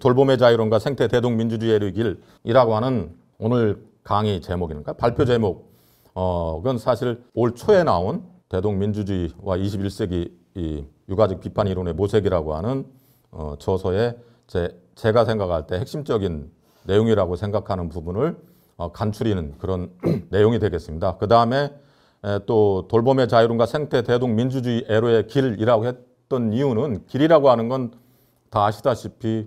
돌봄의 자유론과 생태 대동민주주의의 길이라고 하는 오늘 강의 제목이니까 발표 제목 어 그건 사실 올 초에 나온 대동민주주의와 21세기 이 유가적 비판 이론의 모색이라고 하는 어 저서의 제, 제가 생각할 때 핵심적인 내용이라고 생각하는 부분을 어, 간추리는 그런 내용이 되겠습니다. 그 다음에 또 돌봄의 자유론과 생태 대동 민주주의 애로의 길이라고 했던 이유는 길이라고 하는 건 다 아시다시피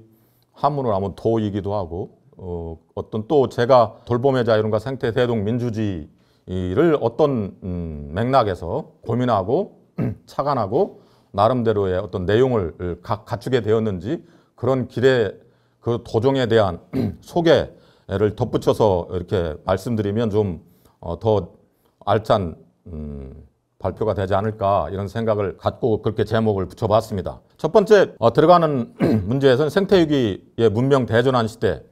한문으로 하면 도이기도 하고 어, 어떤 또 제가 돌봄의 자유론과 생태 대동 민주주의를 어떤 음, 맥락에서 고민하고 착안하고 나름대로의 어떤 내용을 가, 갖추게 되었는지 그런 길의 그 도정에 대한 소개를 덧붙여서 이렇게 말씀드리면 좀더 어, 알찬 음, 발표가 되지 않을까 이런 생각을 갖고 그렇게 제목을 붙여봤습니다. 첫 번째 어, 들어가는 문제에서는 생태위기의 문명 대전환 시대의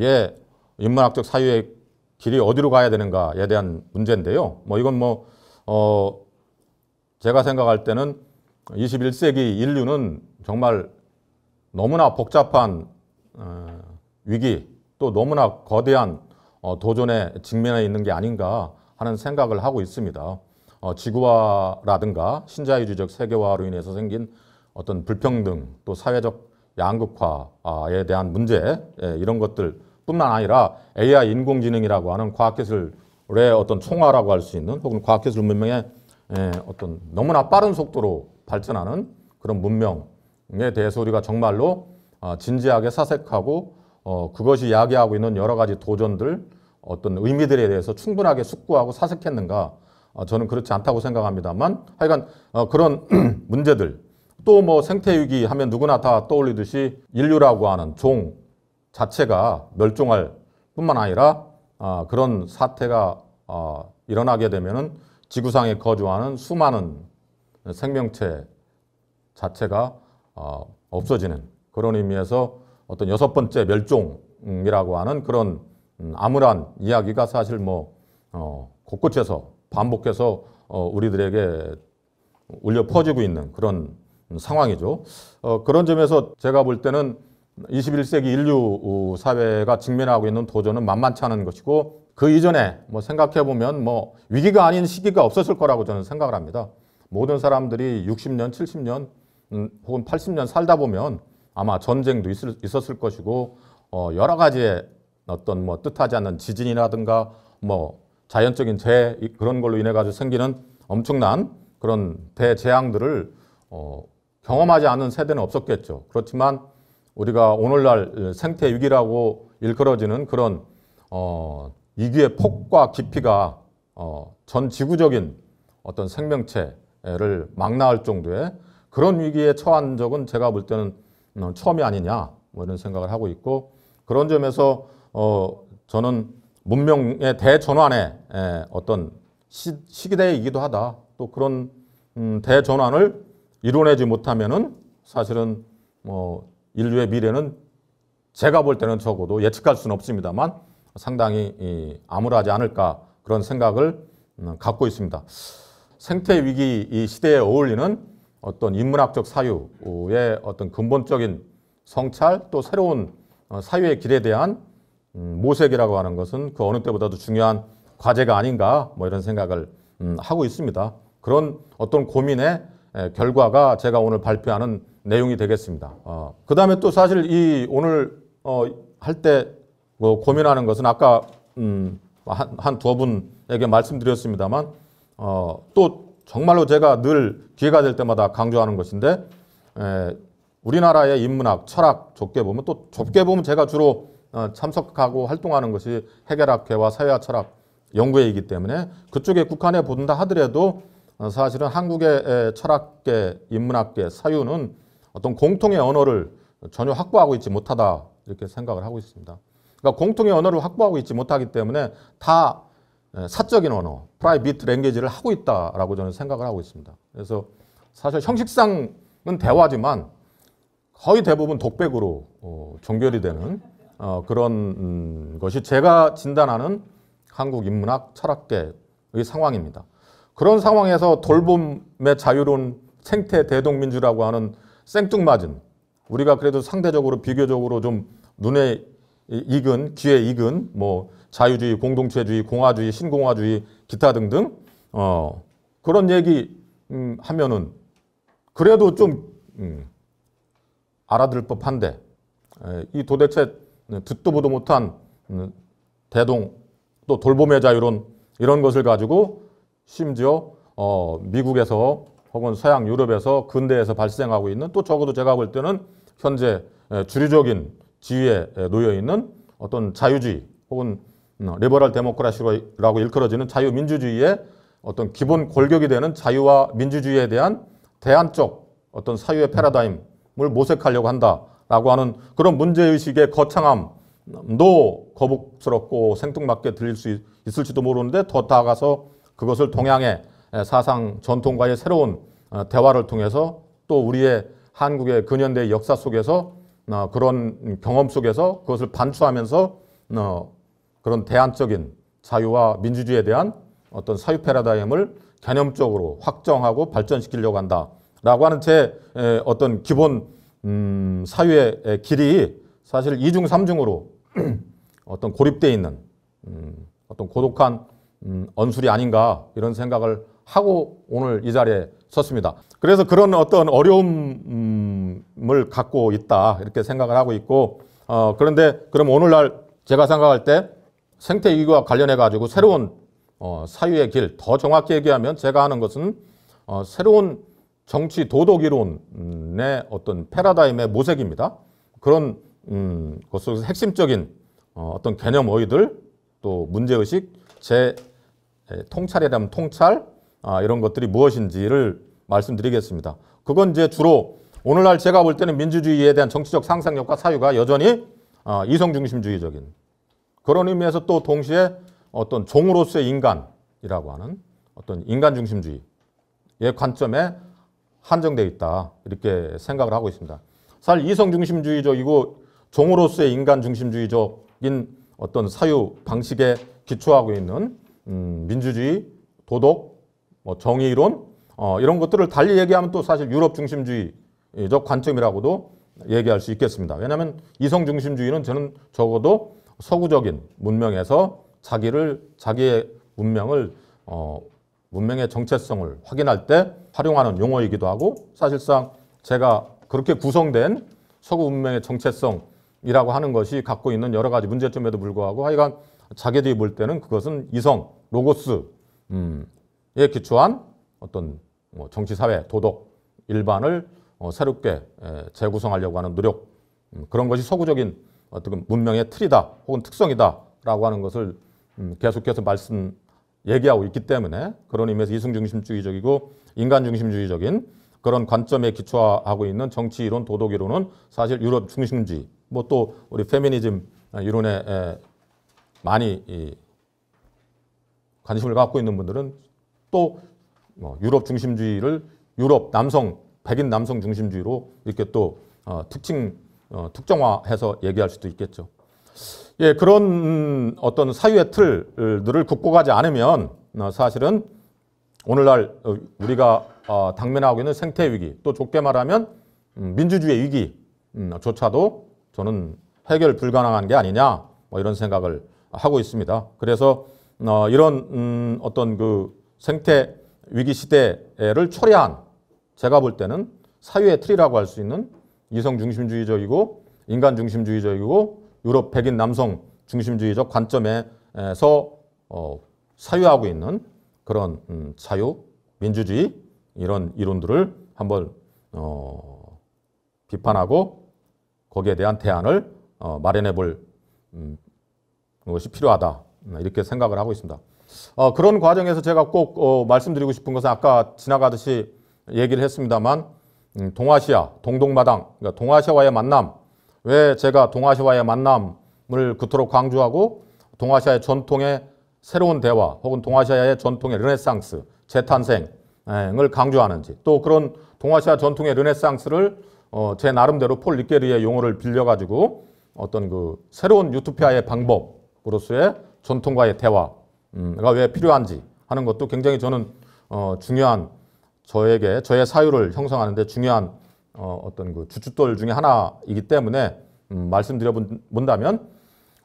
예, 인문학적 사유의 길이 어디로 가야 되는가에 대한 문제인데요. 뭐 이건 뭐 어, 제가 생각할 때는 21세기 인류는 정말 너무나 복잡한 어, 위기 또 너무나 거대한 어, 도전에 직면해 있는 게 아닌가 하는 생각을 하고 있습니다. 어, 지구화라든가 신자유주의적 세계화로 인해서 생긴 어떤 불평등 또 사회적 양극화에 대한 문제 예, 이런 것들뿐만 아니라 AI 인공지능이라고 하는 과학기술의 어떤 총화라고 할 수 있는 혹은 과학기술 문명의 예, 어떤 너무나 빠른 속도로 발전하는 그런 문명에 대해서 우리가 정말로 어, 진지하게 사색하고 어, 그것이 야기하고 있는 여러 가지 도전들 어떤 의미들에 대해서 충분하게 숙고하고 사색했는가 어, 저는 그렇지 않다고 생각합니다만 하여간 어, 그런 문제들 또 뭐 생태위기 하면 누구나 다 떠올리듯이 인류라고 하는 종 자체가 멸종할 뿐만 아니라 어, 그런 사태가 일어나게 되면은 지구상에 거주하는 수많은 생명체 자체가 없어지는 그런 의미에서 어떤 여섯 번째 멸종이라고 하는 그런 음, 암울한 이야기가 사실 뭐 곳곳에서 반복해서 어, 우리들에게 울려 퍼지고 있는 그런 상황이죠. 어, 그런 점에서 제가 볼 때는 21세기 인류 사회가 직면하고 있는 도전은 만만치 않은 것이고 그 이전에 뭐 생각해 보면 뭐 위기가 아닌 시기가 없었을 거라고 저는 생각을 합니다. 모든 사람들이 60년, 70년 음, 혹은 80년 살다 보면 아마 전쟁도 있을, 있었을 것이고 어, 여러 가지의 어떤 뭐 뜻하지 않는 지진이라든가 뭐 자연적인 재 그런 걸로 인해 가지고 생기는 엄청난 그런 대재앙들을 어, 경험하지 않은 세대는 없었겠죠. 그렇지만 우리가 오늘날 생태 위기라고 일컬어지는 그런 어, 위기의 폭과 깊이가 어, 전 지구적인 어떤 생명체를 망라할 정도의 그런 위기에 처한 적은 제가 볼 때는 음, 처음이 아니냐 뭐 이런 생각을 하고 있고 그런 점에서 어, 저는 문명의 대전환의 예, 어떤 시, 기대이기도 하다. 또 그런 음, 대전환을 이뤄내지 못하면은 사실은 뭐 인류의 미래는 제가 볼 때는 적어도 예측할 수는 없습니다만 상당히 이, 암울하지 않을까 그런 생각을 음, 갖고 있습니다. 생태 위기 이 시대에 어울리는 어떤 인문학적 사유의 어떤 근본적인 성찰 또 새로운 어, 사유의 길에 대한 음, 모색이라고 하는 것은 그 어느 때보다도 중요한 과제가 아닌가 뭐 이런 생각을 음, 하고 있습니다. 그런 어떤 고민의 에, 결과가 제가 오늘 발표하는 내용이 되겠습니다. 어, 그 다음에 또 사실 이 오늘 어, 할때 뭐 고민하는 것은 아까 음, 한, 한 두어 분에게 말씀드렸습니다만 어, 또 정말로 제가 늘 기회가 될 때마다 강조하는 것인데 에, 우리나라의 인문학, 철학 좁게 보면 또 좁게 보면 제가 주로 어, 참석하고 활동하는 것이 해결학회와 사회학 철학 연구회이기 때문에 그쪽에 국한해 본다 하더라도 어, 사실은 한국의 철학계, 인문학계, 사유는 어떤 공통의 언어를 전혀 확보하고 있지 못하다 이렇게 생각을 하고 있습니다. 그러니까 공통의 언어를 확보하고 있지 못하기 때문에 다 예, 사적인 언어, 프라이빗 랭귀지를 하고 있다라고 저는 생각을 하고 있습니다. 그래서 사실 형식상은 대화지만 거의 대부분 독백으로 어, 종결이 되는 어, 그런 음, 것이 제가 진단하는 한국 인문학 철학계의 상황입니다. 그런 상황에서 돌봄의 자유로운 생태 대동민주라고 하는 생뚱맞은 우리가 그래도 상대적으로 비교적으로 좀 눈에 익은 귀에 익은 뭐 자유주의, 공동체주의, 공화주의, 신공화주의 기타 등등 어, 그런 얘기 음, 하면은 그래도 좀 음, 알아들 법한데 에, 이 도대체 네, 듣도 보도 못한 음, 대동 또 돌봄의 자유론 이런 것을 가지고 심지어 어, 미국에서 혹은 서양 유럽에서 근대에서 발생하고 있는 또 적어도 제가 볼 때는 현재 예, 주류적인 지위에 예, 놓여 있는 어떤 자유주의 혹은 음, 리버럴 데모크라시라고 일컬어지는 자유민주주의의 어떤 기본 골격이 되는 자유와 민주주의에 대한 대안적 어떤 사유의 패러다임을 모색하려고 한다. 라고 하는 그런 문제의식의 거창함도 거북스럽고 생뚱맞게 들릴 수 있을지도 모르는데 더 나아가서 그것을 동양의 사상 전통과의 새로운 어, 대화를 통해서 또 우리의 한국의 근현대 역사 속에서 어, 그런 경험 속에서 그것을 반추하면서 어, 그런 대안적인 자유와 민주주의에 대한 어떤 사유 패러다임을 개념적으로 확정하고 발전시키려고 한다라고 하는 제 어떤 기본 음, 사유의 길이 사실 이중삼중으로 어떤 고립되어 있는 음, 어떤 고독한 음, 언술이 아닌가 이런 생각을 하고 오늘 이 자리에 섰습니다. 그래서 그런 어떤 어려움을 갖고 있다 이렇게 생각을 하고 있고 어, 그런데 그럼 오늘날 제가 생각할 때 생태위기와 관련해 가지고 새로운 어, 사유의 길 더 정확히 얘기하면 제가 하는 것은 어, 새로운 정치 도덕 이론의 어떤 패러다임의 모색입니다. 그런 음, 것 속에서 핵심적인 어, 어떤 개념어휘들 또 문제의식, 제 통찰에 대한 통찰 아, 이런 것들이 무엇인지를 말씀드리겠습니다. 그건 이제 주로 오늘날 제가 볼 때는 민주주의에 대한 정치적 상상력과 사유가 여전히 어, 아, 이성 중심주의적인 그런 의미에서 또 동시에 어떤 종으로서의 인간이라고 하는 어떤 인간 중심주의의 관점에 한정되어 있다 이렇게 생각을 하고 있습니다. 사실 이성 중심주의적이고 종으로서의 인간 중심주의적인 어떤 사유 방식에 기초하고 있는 음, 민주주의, 도덕, 뭐 정의이론 어, 이런 것들을 달리 얘기하면 또 사실 유럽 중심주의적 관점이라고도 얘기할 수 있겠습니다. 왜냐하면 이성 중심주의는 저는 적어도 서구적인 문명에서 자기를 자기의 문명을 어, 문명의 정체성을 확인할 때 활용하는 용어이기도 하고 사실상 제가 그렇게 구성된 서구 문명의 정체성이라고 하는 것이 갖고 있는 여러 가지 문제점에도 불구하고 하여간 자기들이 볼 때는 그것은 이성, 로고스에 음, 기초한 어떤 뭐 정치, 사회, 도덕, 일반을 어, 새롭게 재구성하려고 하는 노력 음, 그런 것이 서구적인 어떤 그 문명의 틀이다 혹은 특성이다라고 하는 것을 음, 계속해서 말씀 얘기하고 있기 때문에 그런 의미에서 이승중심주의적이고 인간중심주의적인 그런 관점에 기초하고 있는 정치 이론, 도덕 이론은 사실 유럽 중심주의, 뭐 또 우리 페미니즘 이론에 많이 관심을 갖고 있는 분들은 또 뭐 유럽 중심주의를 유럽 남성, 백인 남성 중심주의로 이렇게 또 어, 특징, 어, 특정화해서 얘기할 수도 있겠죠. 예, 그런 어떤 사유의 틀들을 굽고 가지 않으면 어, 사실은 오늘날 어, 우리가 어, 당면하고 있는 생태 위기 또 좁게 말하면 음, 민주주의 위기조차도 음, 저는 해결 불가능한 게 아니냐 뭐 이런 생각을 하고 있습니다. 그래서 이런 음, 어떤 그 생태 위기 시대를 초래한 제가 볼 때는 사유의 틀이라고 할 수 있는 이성 중심주의적이고 인간 중심주의적이고 유럽 백인 남성 중심주의적 관점에서 어, 사유하고 있는 그런 음, 자유, 민주주의 이런 이론들을 한번 어, 비판하고 거기에 대한 대안을 어, 마련해 볼 음, 것이 필요하다 네, 이렇게 생각을 하고 있습니다. 어, 그런 과정에서 제가 꼭 어, 말씀드리고 싶은 것은 아까 지나가듯이 얘기를 했습니다만 음, 동아시아, 동동마당, 그러니까 동아시아와의 만남 왜 제가 동아시아와의 만남을 그토록 강조하고 동아시아의 전통의 새로운 대화 혹은 동아시아의 전통의 르네상스, 재탄생을 강조하는지 또 그런 동아시아 전통의 르네상스를 어, 제 나름대로 폴 리케리의 용어를 빌려가지고 어떤 그 새로운 유토피아의 방법으로서의 전통과의 대화가 왜 필요한지 하는 것도 굉장히 저는 어, 중요한 저에게 저의 사유를 형성하는데 중요한 어, 어떤 그 주춧돌 중의 하나이기 때문에 음, 말씀드려본다면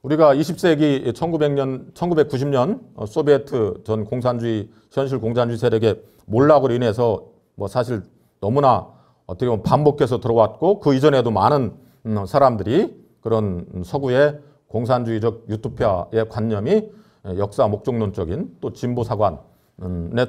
우리가 20세기 1900년, 1990년 어, 소비에트 전 공산주의 현실 공산주의 세력의 몰락으로 인해서 뭐 사실 너무나 어떻게 보면 반복해서 들어왔고 그 이전에도 많은 음, 사람들이 그런 서구의 공산주의적 유토피아의 관념이 예, 역사 목적론적인 또 진보 사관의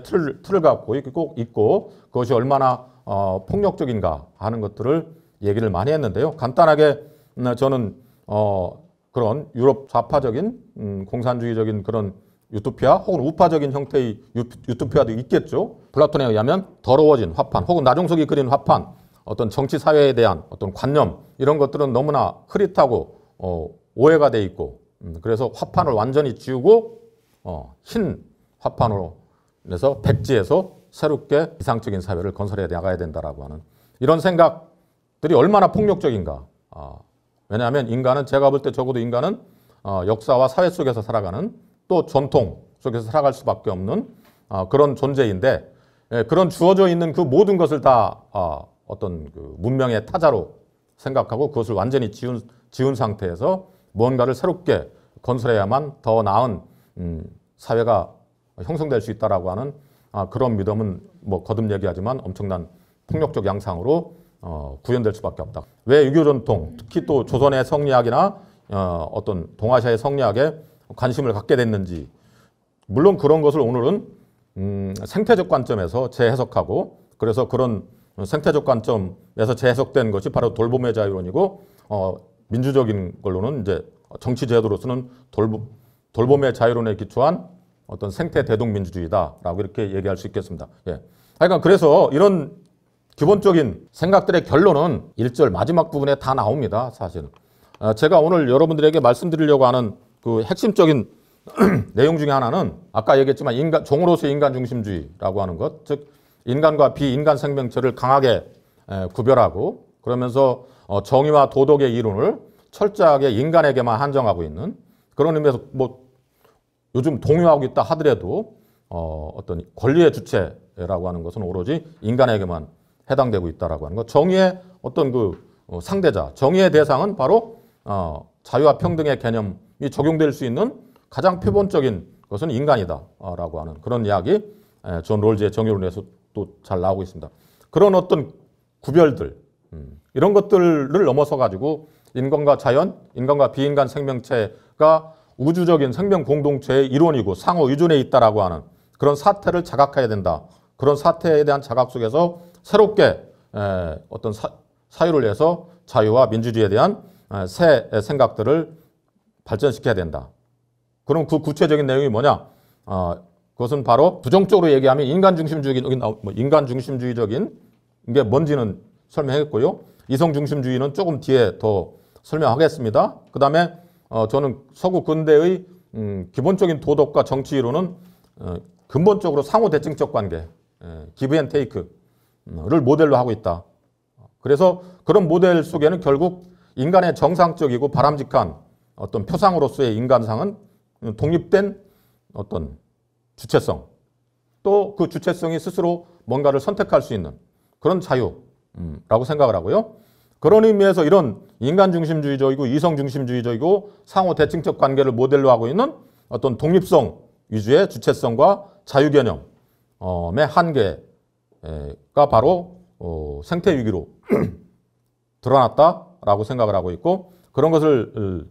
틀 틀을 갖고 있고, 있고 그것이 얼마나 어, 폭력적인가 하는 것들을 얘기를 많이 했는데요. 간단하게 음, 저는 어, 그런 유럽 좌파적인 음, 공산주의적인 그런 유토피아 혹은 우파적인 형태의 유, 토피아도 있겠죠. 플라톤에 의하면 더러워진 화판 혹은 나종석이 그린 화판 어떤 정치 사회에 대한 어떤 관념 이런 것들은 너무나 흐릿하고 어, 오해가 돼 있고 음, 그래서 화판을 완전히 지우고 어, 흰 화판으로 그래서 백지에서 새롭게 이상적인 사회를 건설해 나가야 된다라고 하는 이런 생각들이 얼마나 폭력적인가. 어, 왜냐하면 인간은 제가 볼 때 적어도 인간은 어, 역사와 사회 속에서 살아가는 또 전통 속에서 살아갈 수밖에 없는 어, 그런 존재인데 예, 그런 주어져 있는 그 모든 것을 다 어, 어떤 그 문명의 타자로 생각하고 그것을 완전히 지운, 지운 상태에서 무언가를 새롭게 건설해야만 더 나은 음, 사회가 형성될 수 있다라고 하는 아, 그런 믿음은 뭐 거듭 얘기하지만 엄청난 폭력적 양상으로 어, 구현될 수밖에 없다. 왜 유교 전통, 특히 또 조선의 성리학이나 어, 어떤 동아시아의 성리학에 관심을 갖게 됐는지 물론 그런 것을 오늘은 음, 생태적 관점에서 재해석하고 그래서 그런 생태적 관점에서 재해석된 것이 바로 돌봄의 자유론이고 어, 민주적인 걸로는 이제 정치 제도로서는 돌봄, 돌봄의 자유론에 기초한 어떤 생태 대동민주주의다라고 이렇게 얘기할 수 있겠습니다. 예. 하여간 그래서 이런 기본적인 생각들의 결론은 1절 마지막 부분에 다 나옵니다. 사실은. 아, 제가 오늘 여러분들에게 말씀드리려고 하는 그 핵심적인 내용 중에 하나는 아까 얘기했지만 인간, 종으로서 의 인간 중심주의라고 하는 것. 즉, 인간과 비인간 생명체를 강하게 에, 구별하고 그러면서 어, 정의와 도덕의 이론을 철저하게 인간에게만 한정하고 있는 그런 의미에서 뭐 요즘 동요하고 있다 하더라도 어, 어떤 권리의 주체라고 하는 것은 오로지 인간에게만 해당되고 있다라고 하는 것. 정의의 어떤 그 어, 상대자, 정의의 대상은 바로 어, 자유와 평등의 개념이 적용될 수 있는 가장 표본적인 것은 인간이다라고 하는 그런 이야기 예, 존 롤즈의 정의론에서 또 잘 나오고 있습니다. 그런 어떤 구별들 음, 이런 것들을 넘어서 가지고 인간과 자연, 인간과 비인간 생명체가 우주적인 생명 공동체의 일원이고 상호 의존에 있다라고 하는 그런 사태를 자각해야 된다. 그런 사태에 대한 자각 속에서 새롭게 어떤 사, 유를 내서 자유와 민주주의에 대한 새 생각들을 발전시켜야 된다. 그럼 그 구체적인 내용이 뭐냐? 어, 그것은 바로 부정적으로 얘기하면 인간 뭐 중심주의적인 인간 중심주의적인 게 뭔지는 설명했고요. 이성 중심주의는 조금 뒤에 더 설명하겠습니다. 그다음에 어, 저는 서구 근대의 음, 기본적인 도덕과 정치 이론은 어, 근본적으로 상호 대칭적 관계, 예, 기브 앤 테이크를 모델로 하고 있다. 그래서 그런 모델 속에는 결국 인간의 정상적이고 바람직한 어떤 표상으로서의 인간상은 독립된 어떤 주체성, 또 그 주체성이 스스로 뭔가를 선택할 수 있는 그런 자유라고 생각을 하고요. 그런 의미에서 이런 인간 중심주의적이고 이성 중심주의적이고 상호 대칭적 관계를 모델로 하고 있는 어떤 독립성 위주의 주체성과 자유 개념의 한계가 바로 어, 생태 위기로 드러났다라고 생각을 하고 있고 그런 것을 어,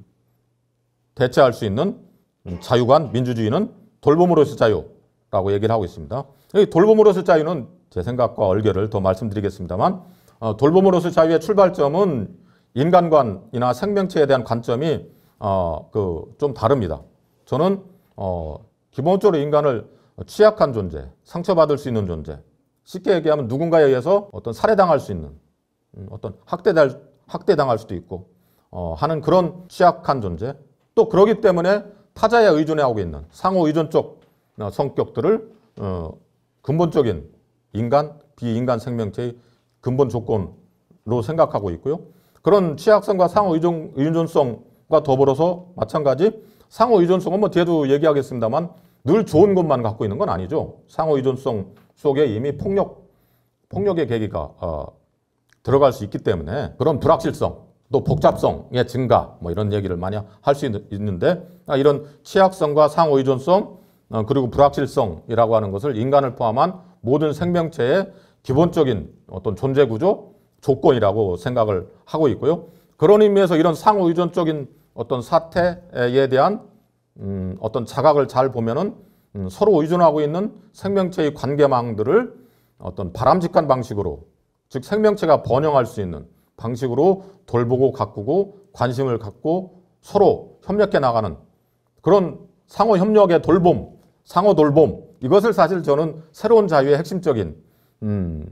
대체할 수 있는 자유관 민주주의는 돌봄으로서 자유라고 얘기를 하고 있습니다. 돌봄으로서 자유는 제 생각과 얼결을 더 말씀드리겠습니다만 어, 돌봄으로서 자유의 출발점은 인간관이나 생명체에 대한 관점이 어, 그 좀 다릅니다. 저는 어, 기본적으로 인간을 취약한 존재, 상처받을 수 있는 존재, 쉽게 얘기하면 누군가에 의해서 어떤 살해당할 수 있는 음, 어떤 학대달, 학대당할 수도 있고 어, 하는 그런 취약한 존재 또 그러기 때문에 타자에 의존하고 있는 상호 의존적 어, 성격들을 어, 근본적인 인간, 비인간 생명체의 근본 조건으로 생각하고 있고요. 그런 취약성과 상호 의존, 의존성과 더불어서 마찬가지 상호 의존성은 뭐 뒤에도 얘기하겠습니다만 늘 좋은 것만 갖고 있는 건 아니죠. 상호 의존성 속에 이미 폭력, 폭력의 계기가 어, 들어갈 수 있기 때문에 그런 불확실성, 또 복잡성의 증가 뭐 이런 얘기를 많이 할 수 있는데 아, 이런 취약성과 상호 의존성 어, 그리고 불확실성이라고 하는 것을 인간을 포함한 모든 생명체의 기본적인 어떤 존재 구조 조건이라고 생각을 하고 있고요. 그런 의미에서 이런 상호 의존적인 어떤 사태에 대한 음, 어떤 자각을 잘 보면은 음, 서로 의존하고 있는 생명체의 관계망들을 어떤 바람직한 방식으로 즉 생명체가 번영할 수 있는 방식으로 돌보고 가꾸고 관심을 갖고 서로 협력해 나가는 그런 상호 협력의 돌봄, 상호 돌봄 이것을 사실 저는 새로운 자유의 핵심적인 음,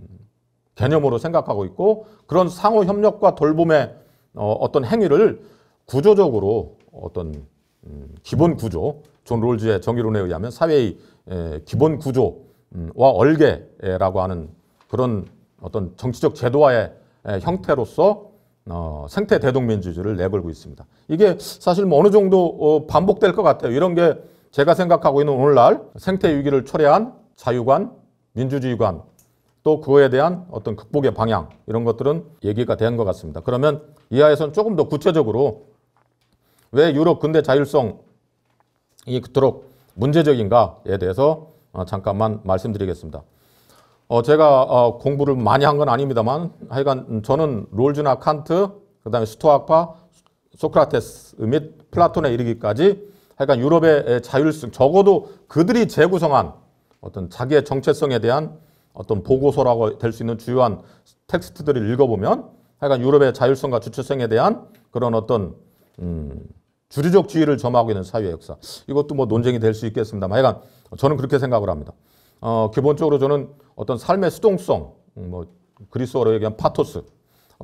개념으로 생각하고 있고 그런 상호 협력과 돌봄의 어, 어떤 행위를 구조적으로 어떤 음, 기본 구조 존 롤즈의 정의론에 의하면 사회의 에, 기본 구조와 음, 얼개라고 하는 그런 어떤 정치적 제도화의 에, 형태로서 어, 생태 대동민주주의를 내걸고 있습니다. 이게 사실 뭐 어느 정도 어, 반복될 것 같아요. 이런 게 제가 생각하고 있는 오늘날 생태 위기를 초래한 자유관, 민주주의관 또 그거에 대한 어떤 극복의 방향 이런 것들은 얘기가 된 것 같습니다. 그러면 이하에서는 조금 더 구체적으로 왜 유럽 근대 자율성이 그토록 문제적인가에 대해서 어, 잠깐만 말씀드리겠습니다. 어 제가 어 공부를 많이 한 건 아닙니다만 하여간 저는 롤즈나 칸트, 그 다음에 스토아파, 소크라테스 및 플라톤에 이르기까지 하여간 유럽의 자율성, 적어도 그들이 재구성한 어떤 자기의 정체성에 대한 어떤 보고서라고 될 수 있는 주요한 텍스트들을 읽어보면 하여간 유럽의 자율성과 주체성에 대한 그런 어떤 음, 주류적 지위를 점하고 있는 사회 역사. 이것도 뭐 논쟁이 될 수 있겠습니다만 하여간 저는 그렇게 생각을 합니다. 어, 기본적으로 저는 어떤 삶의 수동성, 음, 뭐 그리스어로 얘기한 파토스.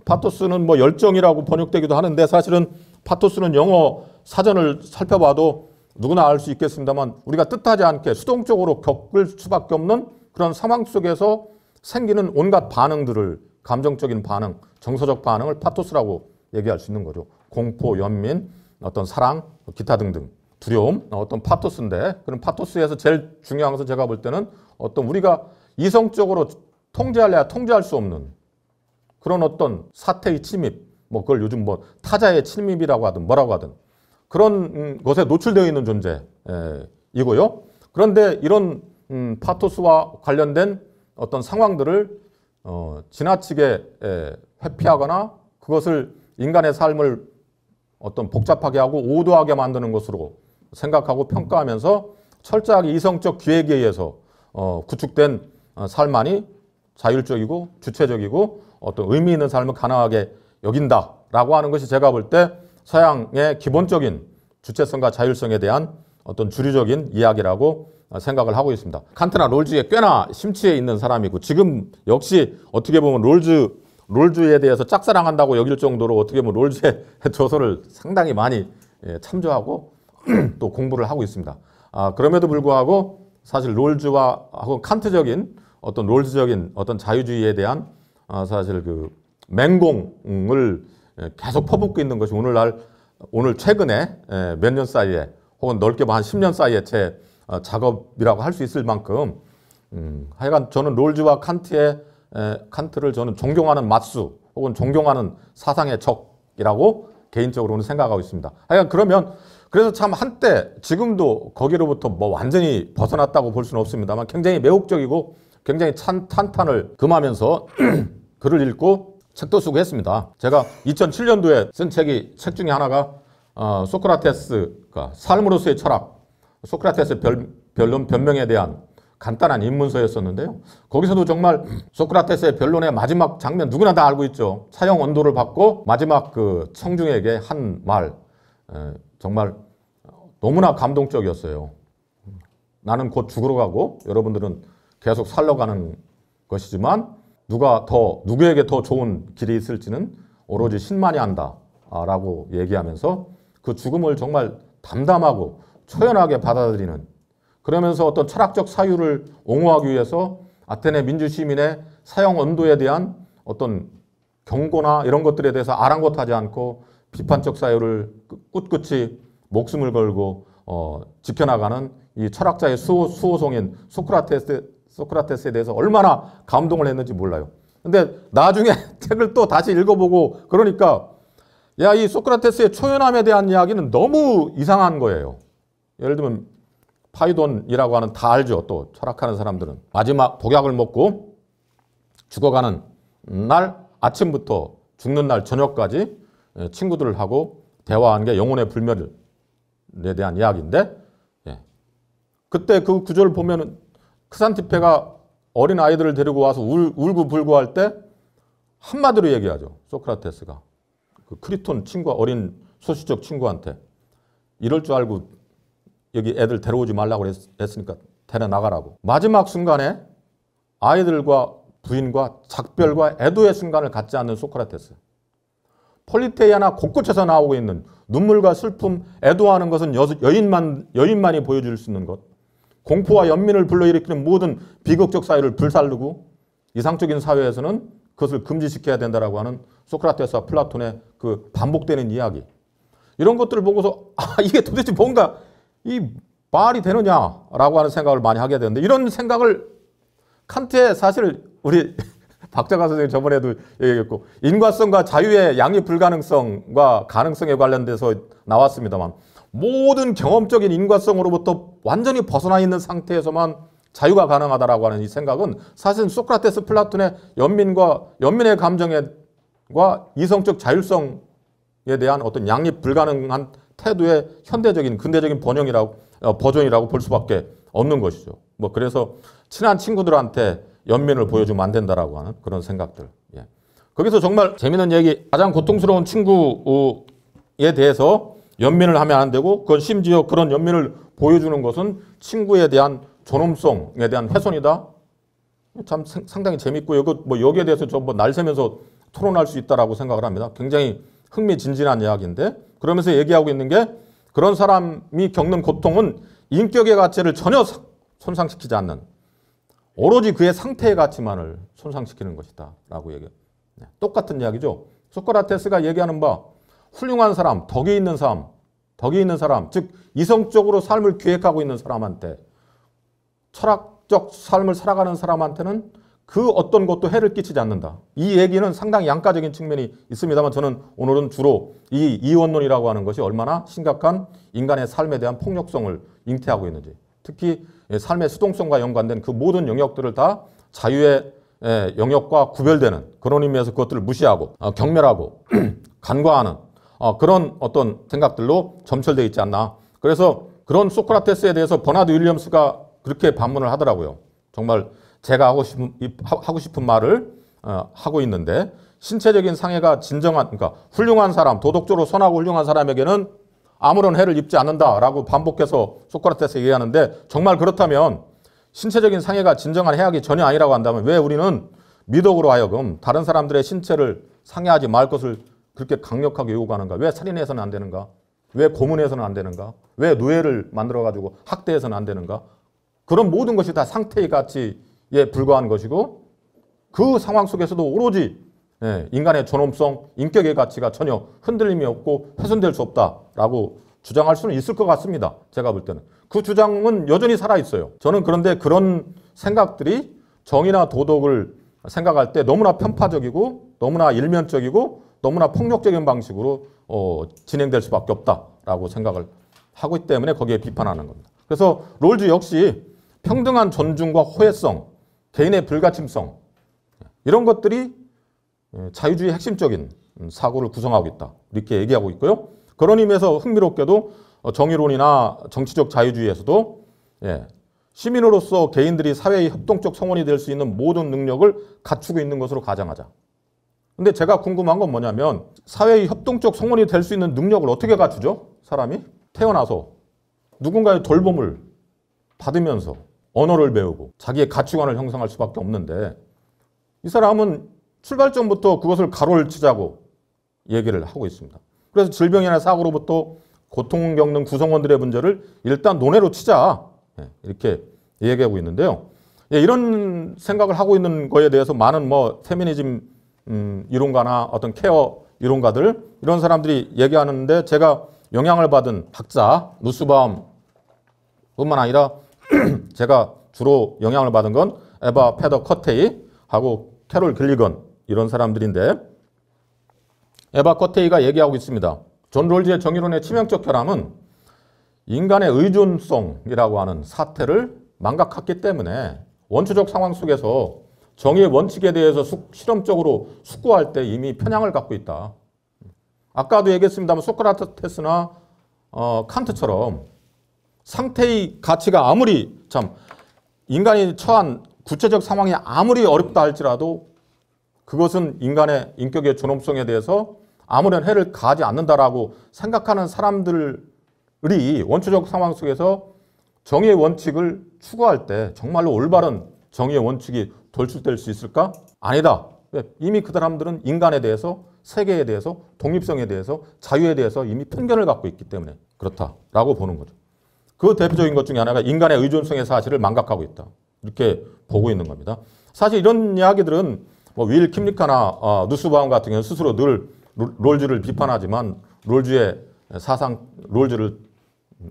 파토스는 뭐 열정이라고 번역되기도 하는데 사실은 파토스는 영어 사전을 살펴봐도 누구나 알 수 있겠습니다만 우리가 뜻하지 않게 수동적으로 겪을 수밖에 없는 그런 상황 속에서 생기는 온갖 반응들을 감정적인 반응, 정서적 반응을 파토스라고 얘기할 수 있는 거죠. 공포, 연민, 어떤 사랑, 뭐 기타 등등. 두려움, 어떤 파토스인데 그런 파토스에서 제일 중요한 것은 제가 볼 때는 어떤 우리가 이성적으로 통제할래야 통제할 수 없는 그런 어떤 사태의 침입, 뭐 그걸 요즘 뭐 타자의 침입이라고 하든 뭐라고 하든 그런 것에 노출되어 있는 존재이고요. 그런데 이런 음, 파토스와 관련된 어떤 상황들을 어, 지나치게 에, 예, 회피하거나 그것을 인간의 삶을 어떤 복잡하게 하고 오도하게 만드는 것으로 생각하고 평가하면서 철저하게 이성적 기획에 의해서 어, 구축된 어, 삶만이 자율적이고 주체적이고 어떤 의미 있는 삶을 가능하게 여긴다라고 하는 것이 제가 볼 때 서양의 기본적인 주체성과 자율성에 대한 어떤 주류적인 이야기라고 생각을 하고 있습니다. 칸트나 롤즈에 꽤나 심취해 있는 사람이고 지금 역시 어떻게 보면 롤즈 롤즈에 대해서 짝사랑한다고 여길 정도로 어떻게 보면 롤즈의 저서를 상당히 많이 예, 참조하고 또 공부를 하고 있습니다. 아, 그럼에도 불구하고 사실 롤즈와 혹은 칸트적인 어떤 롤즈적인 어떤 자유주의에 대한 아, 사실 그 맹공을 예, 계속 퍼붓고 있는 것이 오늘날 오늘 최근에 예, 몇년 사이에 혹은 넓게 뭐 한 10년 사이에 채 어, 작업이라고 할 수 있을 만큼 음, 하여간 저는 롤즈와 칸트의 에, 칸트를 저는 존경하는 맞수 혹은 존경하는 사상의 적이라고 개인적으로는 생각하고 있습니다. 하여간 그러면 그래서 참 한때 지금도 거기로부터 뭐 완전히 벗어났다고 볼 수는 없습니다만 굉장히 매혹적이고 굉장히 찬, 탄탄을 금하면서 글을 읽고 책도 쓰고 했습니다. 제가 2007년도에 쓴 책이 책 중에 하나가 어, 소크라테스가 삶으로서의 철학 소크라테스 별, 변론 변명에 대한 간단한 입문서였었는데요. 거기서도 정말 소크라테스의 변론의 마지막 장면 누구나 다 알고 있죠. 사형 언도를 받고 마지막 그 청중에게 한 말 정말 너무나 감동적이었어요. 나는 곧 죽으러 가고 여러분들은 계속 살러가는 것이지만 누가 더 누구에게 더 좋은 길이 있을지는 오로지 신만이 안다라고 아, 얘기하면서 그 죽음을 정말 담담하고 초연하게 받아들이는 그러면서 어떤 철학적 사유를 옹호하기 위해서 아테네 민주시민의 사형 언도에 대한 어떤 경고나 이런 것들에 대해서 아랑곳하지 않고 비판적 사유를 꿋꿋이 목숨을 걸고 어, 지켜나가는 이 철학자의 수호, 수호성인 소크라테스, 소크라테스에 대해서 얼마나 감동을 했는지 몰라요. 근데 나중에 책을 또 다시 읽어보고 그러니까 야, 이 소크라테스의 초연함에 대한 이야기는 너무 이상한 거예요. 예를 들면 파이돈이라고 하는 다 알죠. 또 철학하는 사람들은 마지막 독약을 먹고 죽어가는 날 아침부터 죽는 날 저녁까지 예, 친구들하고 대화한 게 영혼의 불멸에 대한 이야기인데 예. 그때 그 구절을 보면 크산티페가 어린 아이들을 데리고 와서 울, 울고 불고 할 때 한마디로 얘기하죠. 소크라테스가 그 크리톤 친구 어린 소수적 친구한테 이럴 줄 알고 여기 애들 데려오지 말라고 했으니까 데려 나가라고. 마지막 순간에 아이들과 부인과 작별과 애도의 순간을 갖지 않는 소크라테스. 폴리테이아나 곳곳에서 나오고 있는 눈물과 슬픔, 애도하는 것은 여, 여인만, 여인만이 보여줄 수 있는 것. 공포와 연민을 불러일으키는 모든 비극적 사회를 불살르고 이상적인 사회에서는 그것을 금지시켜야 된다라고 하는 소크라테스와 플라톤의 그 반복되는 이야기. 이런 것들을 보고서 아, 이게 도대체 뭔가 이 말이 되느냐라고 하는 생각을 많이 하게 되는데 이런 생각을 칸트의 사실 우리 박자가 선생님 저번에도 얘기했고 인과성과 자유의 양립 불가능성과 가능성에 관련돼서 나왔습니다만 모든 경험적인 인과성으로부터 완전히 벗어나 있는 상태에서만 자유가 가능하다라고 하는 이 생각은 사실 소크라테스 플라톤의 연민과 연민의 감정과 이성적 자율성에 대한 어떤 양립 불가능한 태도의 현대적인 근대적인 번영이라고 어, 버전이라고 볼 수밖에 없는 것이죠. 뭐 그래서 친한 친구들한테 연민을 보여주면 안 된다라고 하는 그런 생각들. 예. 거기서 정말 재미있는 얘기. 가장 고통스러운 친구에 대해서 연민을 하면 안 되고 그건 심지어 그런 연민을 보여주는 것은 친구에 대한 존엄성에 대한 훼손이다. 참 상당히 재밌고요. 그뭐 여기에 대해서 좀뭐날세면서 토론할 수 있다라고 생각을 합니다. 굉장히 흥미진진한 이야기인데 그러면서 얘기하고 있는 게 그런 사람이 겪는 고통은 인격의 가치를 전혀 손상시키지 않는 오로지 그의 상태의 가치만을 손상시키는 것이다 라고 얘기해요. 네, 똑같은 이야기죠. 소크라테스가 얘기하는 바 훌륭한 사람, 덕이 있는 사람, 덕이 있는 사람, 즉 이성적으로 삶을 기획하고 있는 사람한테 철학적 삶을 살아가는 사람한테는 그 어떤 것도 해를 끼치지 않는다. 이 얘기는 상당히 양가적인 측면이 있습니다만 저는 오늘은 주로 이 이원론이라고 하는 것이 얼마나 심각한 인간의 삶에 대한 폭력성을 잉태하고 있는지 특히 예, 삶의 수동성과 연관된 그 모든 영역들을 다 자유의 예, 영역과 구별되는 그런 의미에서 그것들을 무시하고 어, 경멸하고 간과하는 어, 그런 어떤 생각들로 점철되어 있지 않나. 그래서 그런 소크라테스에 대해서 버나드 윌리엄스가 그렇게 반문을 하더라고요. 정말 제가 하고 싶은, 하고 싶은 말을 어, 하고 있는데 신체적인 상해가 진정한 그러니까 훌륭한 사람 도덕적으로 선하고 훌륭한 사람에게는 아무런 해를 입지 않는다라고 반복해서 소크라테스 얘기하는데 정말 그렇다면 신체적인 상해가 진정한 해악이 전혀 아니라고 한다면 왜 우리는 미덕으로 하여금 다른 사람들의 신체를 상해하지 말 것을 그렇게 강력하게 요구하는가? 왜 살인해서는 안 되는가? 왜 고문해서는 안 되는가? 왜 노예를 만들어가지고 학대해서는 안 되는가? 그런 모든 것이 다 상태의 가치 예, 불과한 것이고 그 상황 속에서도 오로지 예, 인간의 존엄성, 인격의 가치가 전혀 흔들림이 없고 훼손될 수 없다라고 주장할 수는 있을 것 같습니다. 제가 볼 때는. 그 주장은 여전히 살아있어요. 저는 그런데 그런 생각들이 정의나 도덕을 생각할 때 너무나 편파적이고 너무나 일면적이고 너무나 폭력적인 방식으로 어, 진행될 수밖에 없다라고 생각을 하고 있기 때문에 거기에 비판하는 겁니다. 그래서 롤즈 역시 평등한 존중과 호혜성 개인의 불가침성 이런 것들이 예, 자유주의 핵심적인 사고를 구성하고 있다 이렇게 얘기하고 있고요. 그런 의미에서 흥미롭게도 어, 정의론이나 정치적 자유주의에서도 예, 시민으로서 개인들이 사회의 협동적 성원이 될 수 있는 모든 능력을 갖추고 있는 것으로 가정하자 근데 제가 궁금한 건 뭐냐면 사회의 협동적 성원이 될 수 있는 능력을 어떻게 갖추죠? 사람이 태어나서 누군가의 돌봄을 받으면서 언어를 배우고 자기의 가치관을 형성할 수밖에 없는데 이 사람은 출발점부터 그것을 가로치자고 를 얘기를 하고 있습니다. 그래서 질병이나 사고로부터 고통 겪는 구성원들의 문제를 일단 논외로 치자 예, 이렇게 얘기하고 있는데요. 예, 이런 생각을 하고 있는 거에 대해서 많은 뭐 페미니즘 음, 이론가나 어떤 케어 이론가들 이런 사람들이 얘기하는데 제가 영향을 받은 학자 루스바움뿐만 아니라 제가 주로 영향을 받은 건 에바 페더 커테이 하고 캐롤 글리건 이런 사람들인데 에바 커테이가 얘기하고 있습니다. 존 롤즈의 정의론의 치명적 결함은 인간의 의존성이라고 하는 사태를 망각했기 때문에 원초적 상황 속에서 정의의 원칙에 대해서 수, 실험적으로 숙고할 때 이미 편향을 갖고 있다. 아까도 얘기했습니다만 소크라테스나 어, 칸트처럼 상태의 가치가 아무리 참 인간이 처한 구체적 상황이 아무리 어렵다 할지라도 그것은 인간의 인격의 존엄성에 대해서 아무런 해를 가하지 않는다라고 생각하는 사람들이 원초적 상황 속에서 정의의 원칙을 추구할 때 정말로 올바른 정의의 원칙이 돌출될 수 있을까? 아니다. 이미 그 사람들은 인간에 대해서 세계에 대해서 독립성에 대해서 자유에 대해서 이미 편견을 갖고 있기 때문에 그렇다라고 보는 거죠. 그 대표적인 것 중에 하나가 인간의 의존성의 사실을 망각하고 있다. 이렇게 보고 있는 겁니다. 사실 이런 이야기들은 뭐윌 킴리카나 어, 누스바움 같은 경우는 스스로 늘 롤즈를 비판하지만 롤즈의 사상, 롤즈를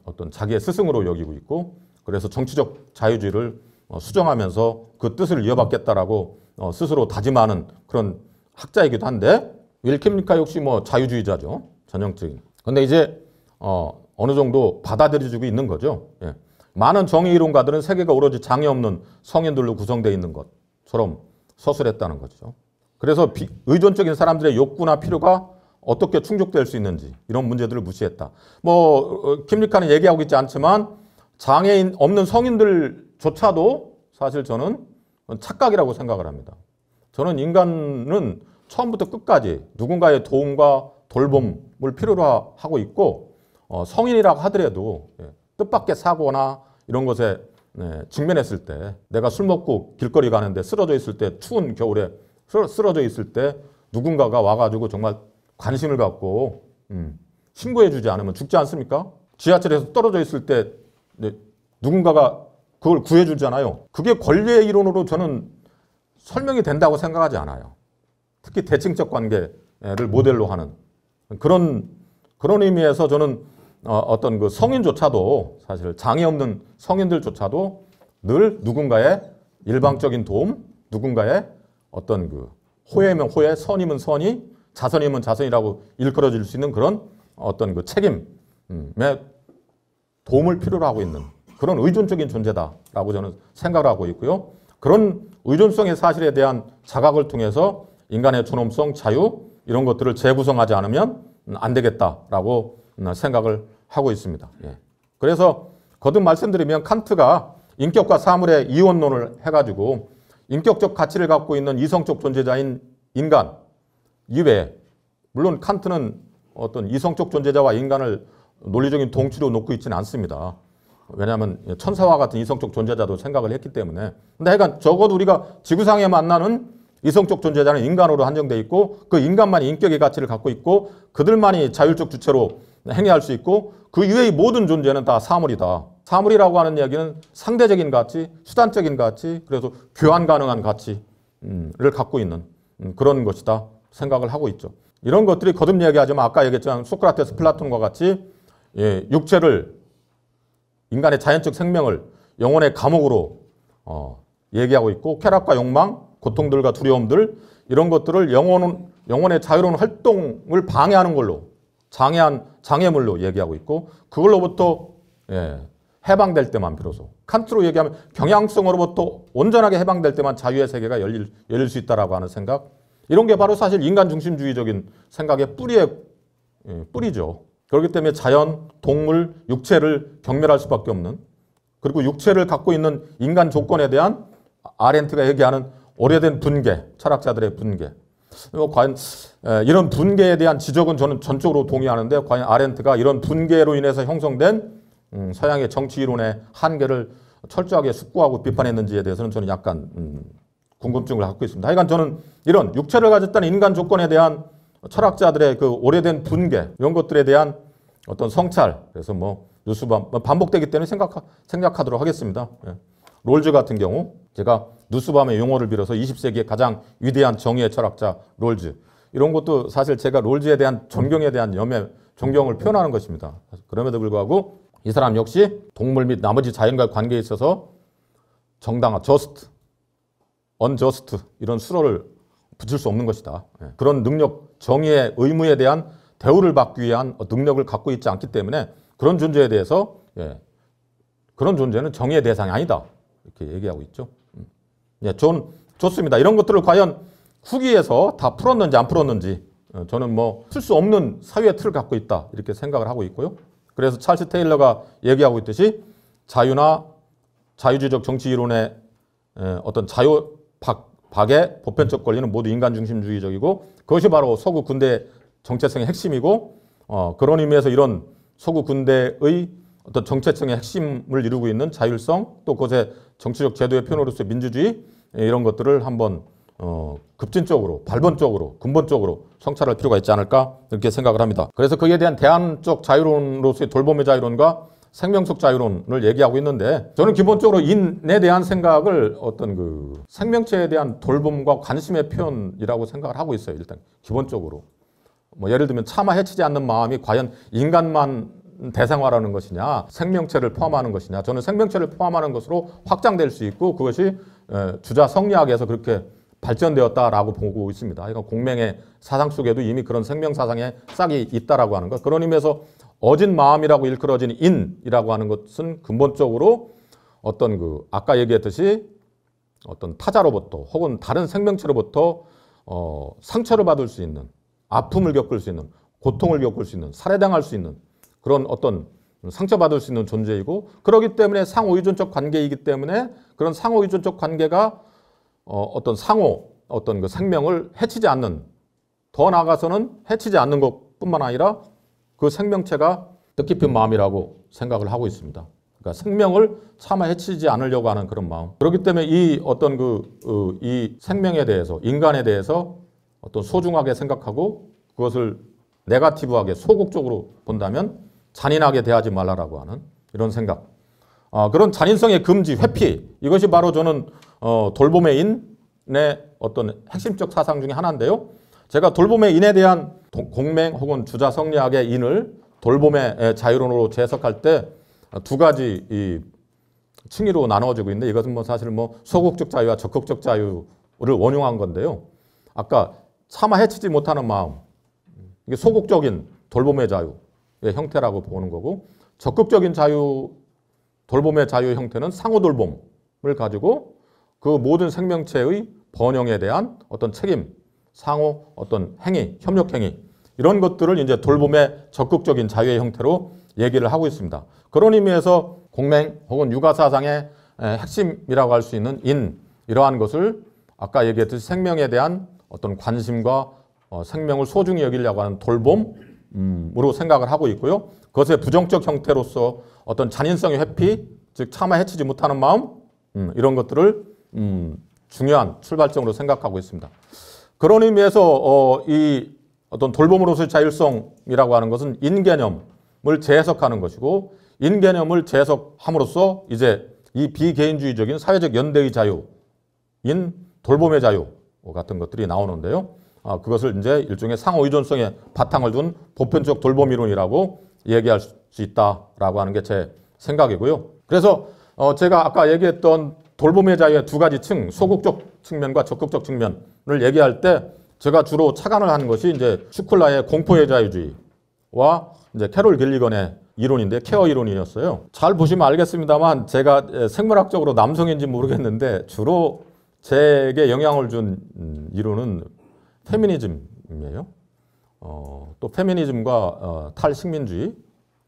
어떤 자기의 스승으로 여기고 있고 그래서 정치적 자유주의를 어, 수정하면서 그 뜻을 이어받겠다라고 어, 스스로 다짐하는 그런 학자이기도 한데 윌 킴리카 역시 뭐 자유주의자죠. 전형적인. 근데 이제 어, 어느 정도 받아들여지고 있는 거죠. 예. 많은 정의 이론가들은 세계가 오로지 장애 없는 성인들로 구성되어 있는 것처럼 서술했다는 거죠. 그래서 비, 의존적인 사람들의 욕구나 필요가 어떻게 충족될 수 있는지 이런 문제들을 무시했다. 뭐 킴리카는 어, 얘기하고 있지 않지만 장애인 없는 성인들조차도 사실 저는 착각이라고 생각을 합니다. 저는 인간은 처음부터 끝까지 누군가의 도움과 돌봄을 필요로 하고 있고 어, 성인이라고 하더라도 예, 뜻밖의 사고나 이런 것에 예, 직면했을 때 내가 술 먹고 길거리 가는데 쓰러져 있을 때 추운 겨울에 쓰러져 있을 때 누군가가 와가지고 정말 관심을 갖고 음, 신고해주지 않으면 죽지 않습니까? 지하철에서 떨어져 있을 때 예, 누군가가 그걸 구해주잖아요. 그게 권리의 이론으로 저는 설명이 된다고 생각하지 않아요. 특히 대칭적 관계를 모델로 하는 그런 그런 의미에서 저는 어, 떤그 성인조차도 사실 장애 없는 성인들조차도 늘 누군가의 일방적인 도움, 누군가의 어떤 그 호혜면 호혜, 선임은 선이, 자선이면 자선이라고 일컬어질 수 있는 그런 어떤 그 책임에 도움을 필요로 하고 있는 그런 의존적인 존재다라고 저는 생각을 하고 있고요. 그런 의존성의 사실에 대한 자각을 통해서 인간의 존엄성, 자유 이런 것들을 재구성하지 않으면 안 되겠다라고 생각을 하고 있습니다. 예. 그래서 거듭 말씀드리면 칸트가 인격과 사물의 이원론을 해가지고 인격적 가치를 갖고 있는 이성적 존재자인 인간 이외에 물론 칸트는 어떤 이성적 존재자와 인간을 논리적인 동치로 놓고 있지는 않습니다. 왜냐하면 천사와 같은 이성적 존재자도 생각을 했기 때문에 근데 하여간 적어도 우리가 지구상에 만나는 이성적 존재자는 인간으로 한정돼 있고 그 인간만이 인격의 가치를 갖고 있고 그들만이 자율적 주체로 행위할수 있고 그 이외의 모든 존재는 다 사물이다. 사물이라고 하는 이야기는 상대적인 가치, 수단적인 가치, 그래서 교환 가능한 가치를 음, 갖고 있는 음, 그런 것이다 생각을 하고 있죠. 이런 것들이 거듭 이야기하지만 아까 얘기했지만 소크라테스, 플라톤과 같이 예, 육체를 인간의 자연적 생명을 영혼의 감옥으로 어, 얘기하고 있고 쾌락과 욕망, 고통들과 두려움들 이런 것들을 영혼 영혼의 자유로운 활동을 방해하는 걸로 장애한 장애물로 얘기하고 있고 그걸로부터 예, 해방될 때만 비로소 칸트로 얘기하면 경향성으로부터 온전하게 해방될 때만 자유의 세계가 열릴, 열릴 수 있다라고 하는 생각 이런 게 바로 사실 인간 중심주의적인 생각의 뿌리의 예, 뿌리죠. 그렇기 때문에 자연, 동물, 육체를 경멸할 수밖에 없는 그리고 육체를 갖고 있는 인간 조건에 대한 아렌트가 얘기하는 오래된 분개, 철학자들의 분개 뭐 과연 이런 분계에 대한 지적은 저는 전적으로 동의하는데 과연 아렌트가 이런 분계로 인해서 형성된 음, 서양의 정치 이론의 한계를 철저하게 숙고하고 비판했는지에 대해서는 저는 약간 음, 궁금증을 갖고 있습니다. 하여간 저는 이런 육체를 가졌다는 인간 조건에 대한 철학자들의 그 오래된 분계 이런 것들에 대한 어떤 성찰 그래서 뭐 뉴스 뭐 반복되기 때문에 생각 생략하도록 하겠습니다. 예. 롤즈 같은 경우 제가 누스밤의 용어를 빌어서 20세기의 가장 위대한 정의의 철학자 롤즈 이런 것도 사실 제가 롤즈에 대한 존경에 대한 염의 존경을 표현하는 것입니다. 그럼에도 불구하고 이 사람 역시 동물 및 나머지 자연과의 관계에 있어서 정당화, 저스트, 언저스트 이런 수로를 붙일 수 없는 것이다. 예. 그런 능력, 정의의 의무에 대한 대우를 받기 위한 능력을 갖고 있지 않기 때문에 그런 존재에 대해서 예, 그런 존재는 정의의 대상이 아니다. 이렇게 얘기하고 있죠. 예, 좋은, 좋습니다. 이런 것들을 과연 후기에서 다 풀었는지 안 풀었는지 어, 저는 뭐 풀 수 없는 사회의 틀을 갖고 있다 이렇게 생각을 하고 있고요. 그래서 찰스 테일러가 얘기하고 있듯이 자유나 자유주의적 정치 이론의 어떤 자유 박, 박의 보편적 권리는 모두 인간 중심주의적이고 그것이 바로 서구 군대 정체성의 핵심이고 어, 그런 의미에서 이런 서구 군대의 어떤 정체성의 핵심을 이루고 있는 자율성 또 그것의 정치적 제도의 표현으로서의 민주주의 예, 이런 것들을 한번 어, 급진적으로, 발본적으로, 근본적으로 성찰할 필요가 있지 않을까 이렇게 생각을 합니다. 그래서 그에 대한 대안적 자유론으로서의 돌봄의 자유론과 생명적 자유론을 얘기하고 있는데 저는 기본적으로 인에 대한 생각을 어떤 그 생명체에 대한 돌봄과 관심의 표현이라고 생각을 하고 있어요. 일단 기본적으로 뭐 예를 들면 차마 해치지 않는 마음이 과연 인간만 대상화라는 것이냐 생명체를 포함하는 것이냐 저는 생명체를 포함하는 것으로 확장될 수 있고 그것이 주자 성리학에서 그렇게 발전되었다라고 보고 있습니다. 그러니까 공맹의 사상 속에도 이미 그런 생명 사상의 싹이 있다라고 하는 것. 그런 의미에서 어진 마음이라고 일컬어진 인이라고 하는 것은 근본적으로 어떤 그 아까 얘기했듯이 어떤 타자로부터 혹은 다른 생명체로부터 어, 상처를 받을 수 있는 아픔을 겪을 수 있는 고통을 겪을 수 있는 살해당할 수 있는 그런 어떤 상처받을 수 있는 존재이고 그러기 때문에 상호의존적 관계이기 때문에 그런 상호의존적 관계가 어, 어떤 상호 어떤 그 생명을 해치지 않는 더 나아가서는 해치지 않는 것뿐만 아니라 그 생명체가 뜻깊은 마음이라고 생각을 하고 있습니다. 그러니까 생명을 차마 해치지 않으려고 하는 그런 마음. 그렇기 때문에 이 어떤 그이 어, 생명에 대해서 인간에 대해서 어떤 소중하게 생각하고 그것을 네가티브하게 소극적으로 본다면 잔인하게 대하지 말라라고 하는 이런 생각. 어, 그런 잔인성의 금지, 회피 이것이 바로 저는 어, 돌봄의 인의 어떤 핵심적 사상 중의 하나인데요. 제가 돌봄의 인에 대한 공맹 혹은 주자 성리학의 인을 돌봄의 자유론으로 재해석할 때 두 가지 이 층위로 나눠지고 있는데 이것은 뭐 사실 뭐 소극적 자유와 적극적 자유를 원용한 건데요. 아까 차마 해치지 못하는 마음, 이게 소극적인 돌봄의 자유, 형태라고 보는 거고 적극적인 자유 돌봄의 자유 형태는 상호 돌봄을 가지고 그 모든 생명체의 번영에 대한 어떤 책임, 상호 어떤 행위, 협력 행위 이런 것들을 이제 돌봄의 적극적인 자유의 형태로 얘기를 하고 있습니다. 그런 의미에서 공맹 혹은 육아 사상의 핵심이라고 할 수 있는 인 이러한 것을 아까 얘기했듯이 생명에 대한 어떤 관심과 어, 생명을 소중히 여기려고 하는 돌봄 음으로 생각을 하고 있고요. 그것의 부정적 형태로서 어떤 잔인성의 회피, 즉 차마 해치지 못하는 마음 음, 이런 것들을 음, 중요한 출발점으로 생각하고 있습니다. 그런 의미에서 어, 이 어떤 돌봄으로서의 자율성이라고 하는 것은 인개념을 재해석하는 것이고 인개념을 재해석함으로써 이제 이 비개인주의적인 사회적 연대의 자유인 돌봄의 자유 같은 것들이 나오는데요. 어, 그것을 이제 일종의 상호 의존성에 바탕을 둔 보편적 돌봄 이론이라고 얘기할 수 있다라고 하는 게 제 생각이고요. 그래서 어, 제가 아까 얘기했던 돌봄의 자유의 두 가지 층, 소극적 측면과 적극적 측면을 얘기할 때 제가 주로 착안을 하는 것이 이제 슈쿨라의 공포의 자유주의와 이제 캐롤 길리건의 이론인데 케어 이론이었어요. 잘 보시면 알겠습니다만 제가 예, 생물학적으로 남성인지 모르겠는데 주로 제게 영향을 준 음, 이론은 페미니즘이에요. 어, 또 페미니즘과 어, 탈식민주의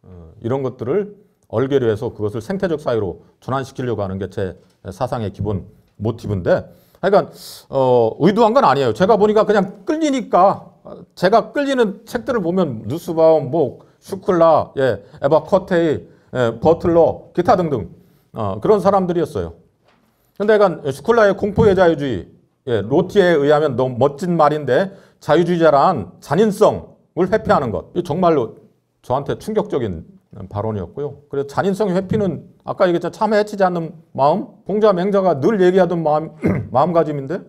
어, 이런 것들을 얼개로 해서 그것을 생태적 사회로 전환시키려고 하는 게 제 사상의 기본 모티브인데 그러니까 어, 의도한 건 아니에요. 제가 보니까 그냥 끌리니까 어, 제가 끌리는 책들을 보면 누스바움, 목, 슈클라, 예, 에바 커테이, 예, 버틀러, 기타 등등 어, 그런 사람들이었어요. 근데 슈클라의 공포의 자유주의 예, 로티에 의하면 너무 멋진 말인데 자유주의자란 잔인성을 회피하는 것. 이 정말로 저한테 충격적인 발언이었고요. 그래서 잔인성의 회피는 아까 얘기했죠. 참 해치지 않는 마음. 공자 맹자가 늘 얘기하던 마음, 마음가짐인데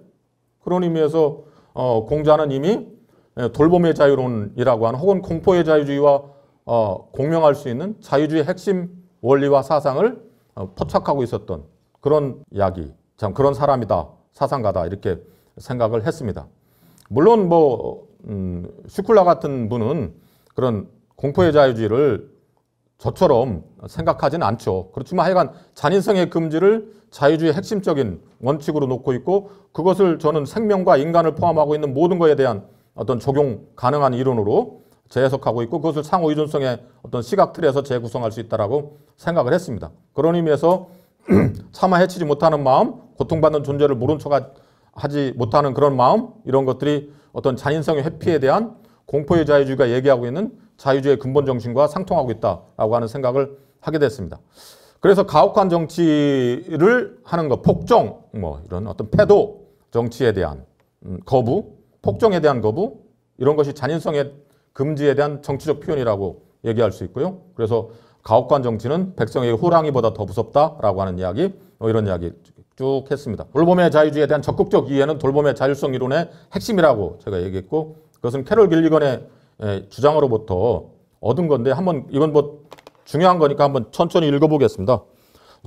그런 의미에서 어, 공자는 이미 예, 돌봄의 자유론이라고 하는 혹은 공포의 자유주의와 어, 공명할 수 있는 자유주의 핵심 원리와 사상을 어, 포착하고 있었던 그런 이야기, 참 그런 사람이다 사상가다 이렇게 생각을 했습니다. 물론 뭐 음, 슈쿨라 같은 분은 그런 공포의 자유주의를 저처럼 생각하진 않죠. 그렇지만 하여간 잔인성의 금지를 자유주의 핵심적인 원칙으로 놓고 있고 그것을 저는 생명과 인간을 포함하고 있는 모든 것에 대한 어떤 적용 가능한 이론으로 재해석하고 있고 그것을 상호 의존성의 어떤 시각 틀에서 재구성할 수 있다라고 생각을 했습니다. 그런 의미에서 참아 해치지 못하는 마음, 고통받는 존재를 모른 척 하지 못하는 그런 마음, 이런 것들이 어떤 잔인성의 회피에 대한 공포의 자유주의가 얘기하고 있는 자유주의의 근본 정신과 상통하고 있다라고 하는 생각을 하게 됐습니다. 그래서 가혹한 정치를 하는 것, 폭정, 뭐 이런 어떤 패도 정치에 대한 음, 거부, 폭정에 대한 거부, 이런 것이 잔인성의 금지에 대한 정치적 표현이라고 얘기할 수 있고요. 그래서 가혹한 정치는 백성의 호랑이보다 더 무섭다라고 하는 이야기 뭐 이런 이야기 쭉 했습니다. 돌봄의 자유주의에 대한 적극적 이해는 돌봄의 자율성 이론의 핵심이라고 제가 얘기했고 그것은 캐롤 길리건의 예, 주장으로부터 얻은 건데 한번 이건 뭐 중요한 거니까 한번 천천히 읽어보겠습니다.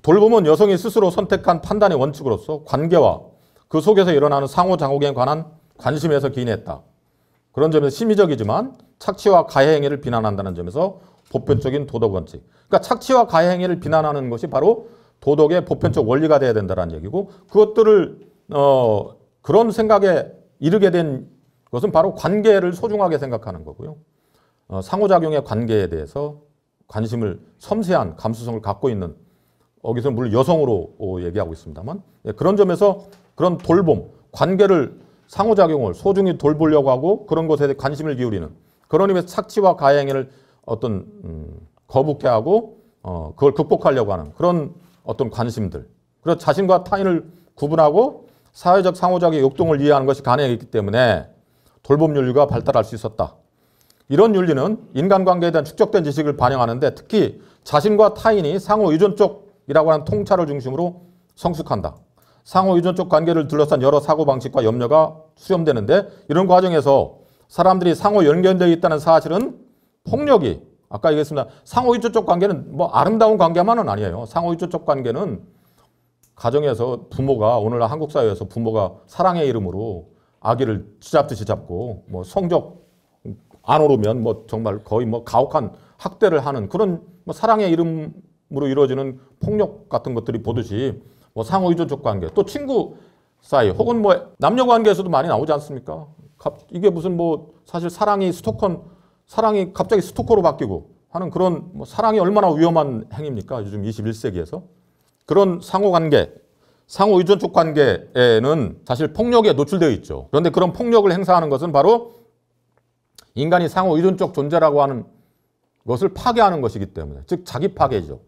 돌봄은 여성이 스스로 선택한 판단의 원칙으로서 관계와 그 속에서 일어나는 상호장용에 관한 관심에서 기인했다. 그런 점에서 심의적이지만 착취와 가해 행위를 비난한다는 점에서 보편적인 도덕 원칙. 그러니까 착취와 가해 행위를 비난하는 것이 바로 도덕의 보편적 원리가 돼야 된다는 얘기고 그것들을 어, 그런 생각에 이르게 된 것은 바로 관계를 소중하게 생각하는 거고요. 어, 상호작용의 관계에 대해서 관심을 섬세한 감수성을 갖고 있는 여기서 어, 물론 여성으로 어, 얘기하고 있습니다만 예, 그런 점에서 그런 돌봄, 관계를 상호작용을 소중히 돌보려고 하고 그런 것에 관심을 기울이는 그런 의미에서 착취와 가해 행위를 어떤 음, 거북해하고 어, 그걸 극복하려고 하는 그런 어떤 관심들. 그리고 자신과 타인을 구분하고 사회적 상호작의 역동을 이해하는 것이 가능했기 때문에 돌봄 윤리가 발달할 수 있었다. 이런 윤리는 인간관계에 대한 축적된 지식을 반영하는데 특히 자신과 타인이 상호 의존적이라고 하는 통찰을 중심으로 성숙한다. 상호 의존적 관계를 둘러싼 여러 사고방식과 염려가 수렴되는데 이런 과정에서 사람들이 상호 연결되어 있다는 사실은 폭력이 아까 얘기했습니다. 상호유조적 관계는 뭐 아름다운 관계만은 아니에요. 상호유조적 관계는 가정에서 부모가 오늘날 한국 사회에서 부모가 사랑의 이름으로 아기를 쥐잡듯이 잡고 뭐 성적 안 오르면 뭐 정말 거의 뭐 가혹한 학대를 하는 그런 뭐 사랑의 이름으로 이루어지는 폭력 같은 것들이 보듯이 뭐 상호의존적 관계 또 친구 사이 혹은 뭐 남녀 관계에서도 많이 나오지 않습니까? 이게 무슨 뭐 사실 사랑이 스토커 사랑이 갑자기 스토커로 바뀌고 하는 그런 뭐 사랑이 얼마나 위험한 행위입니까? 요즘 21세기에서. 그런 상호관계, 상호 의존적 관계에는 사실 폭력에 노출되어 있죠. 그런데 그런 폭력을 행사하는 것은 바로 인간이 상호 의존적 존재라고 하는 것을 파괴하는 것이기 때문에 즉 자기 파괴죠.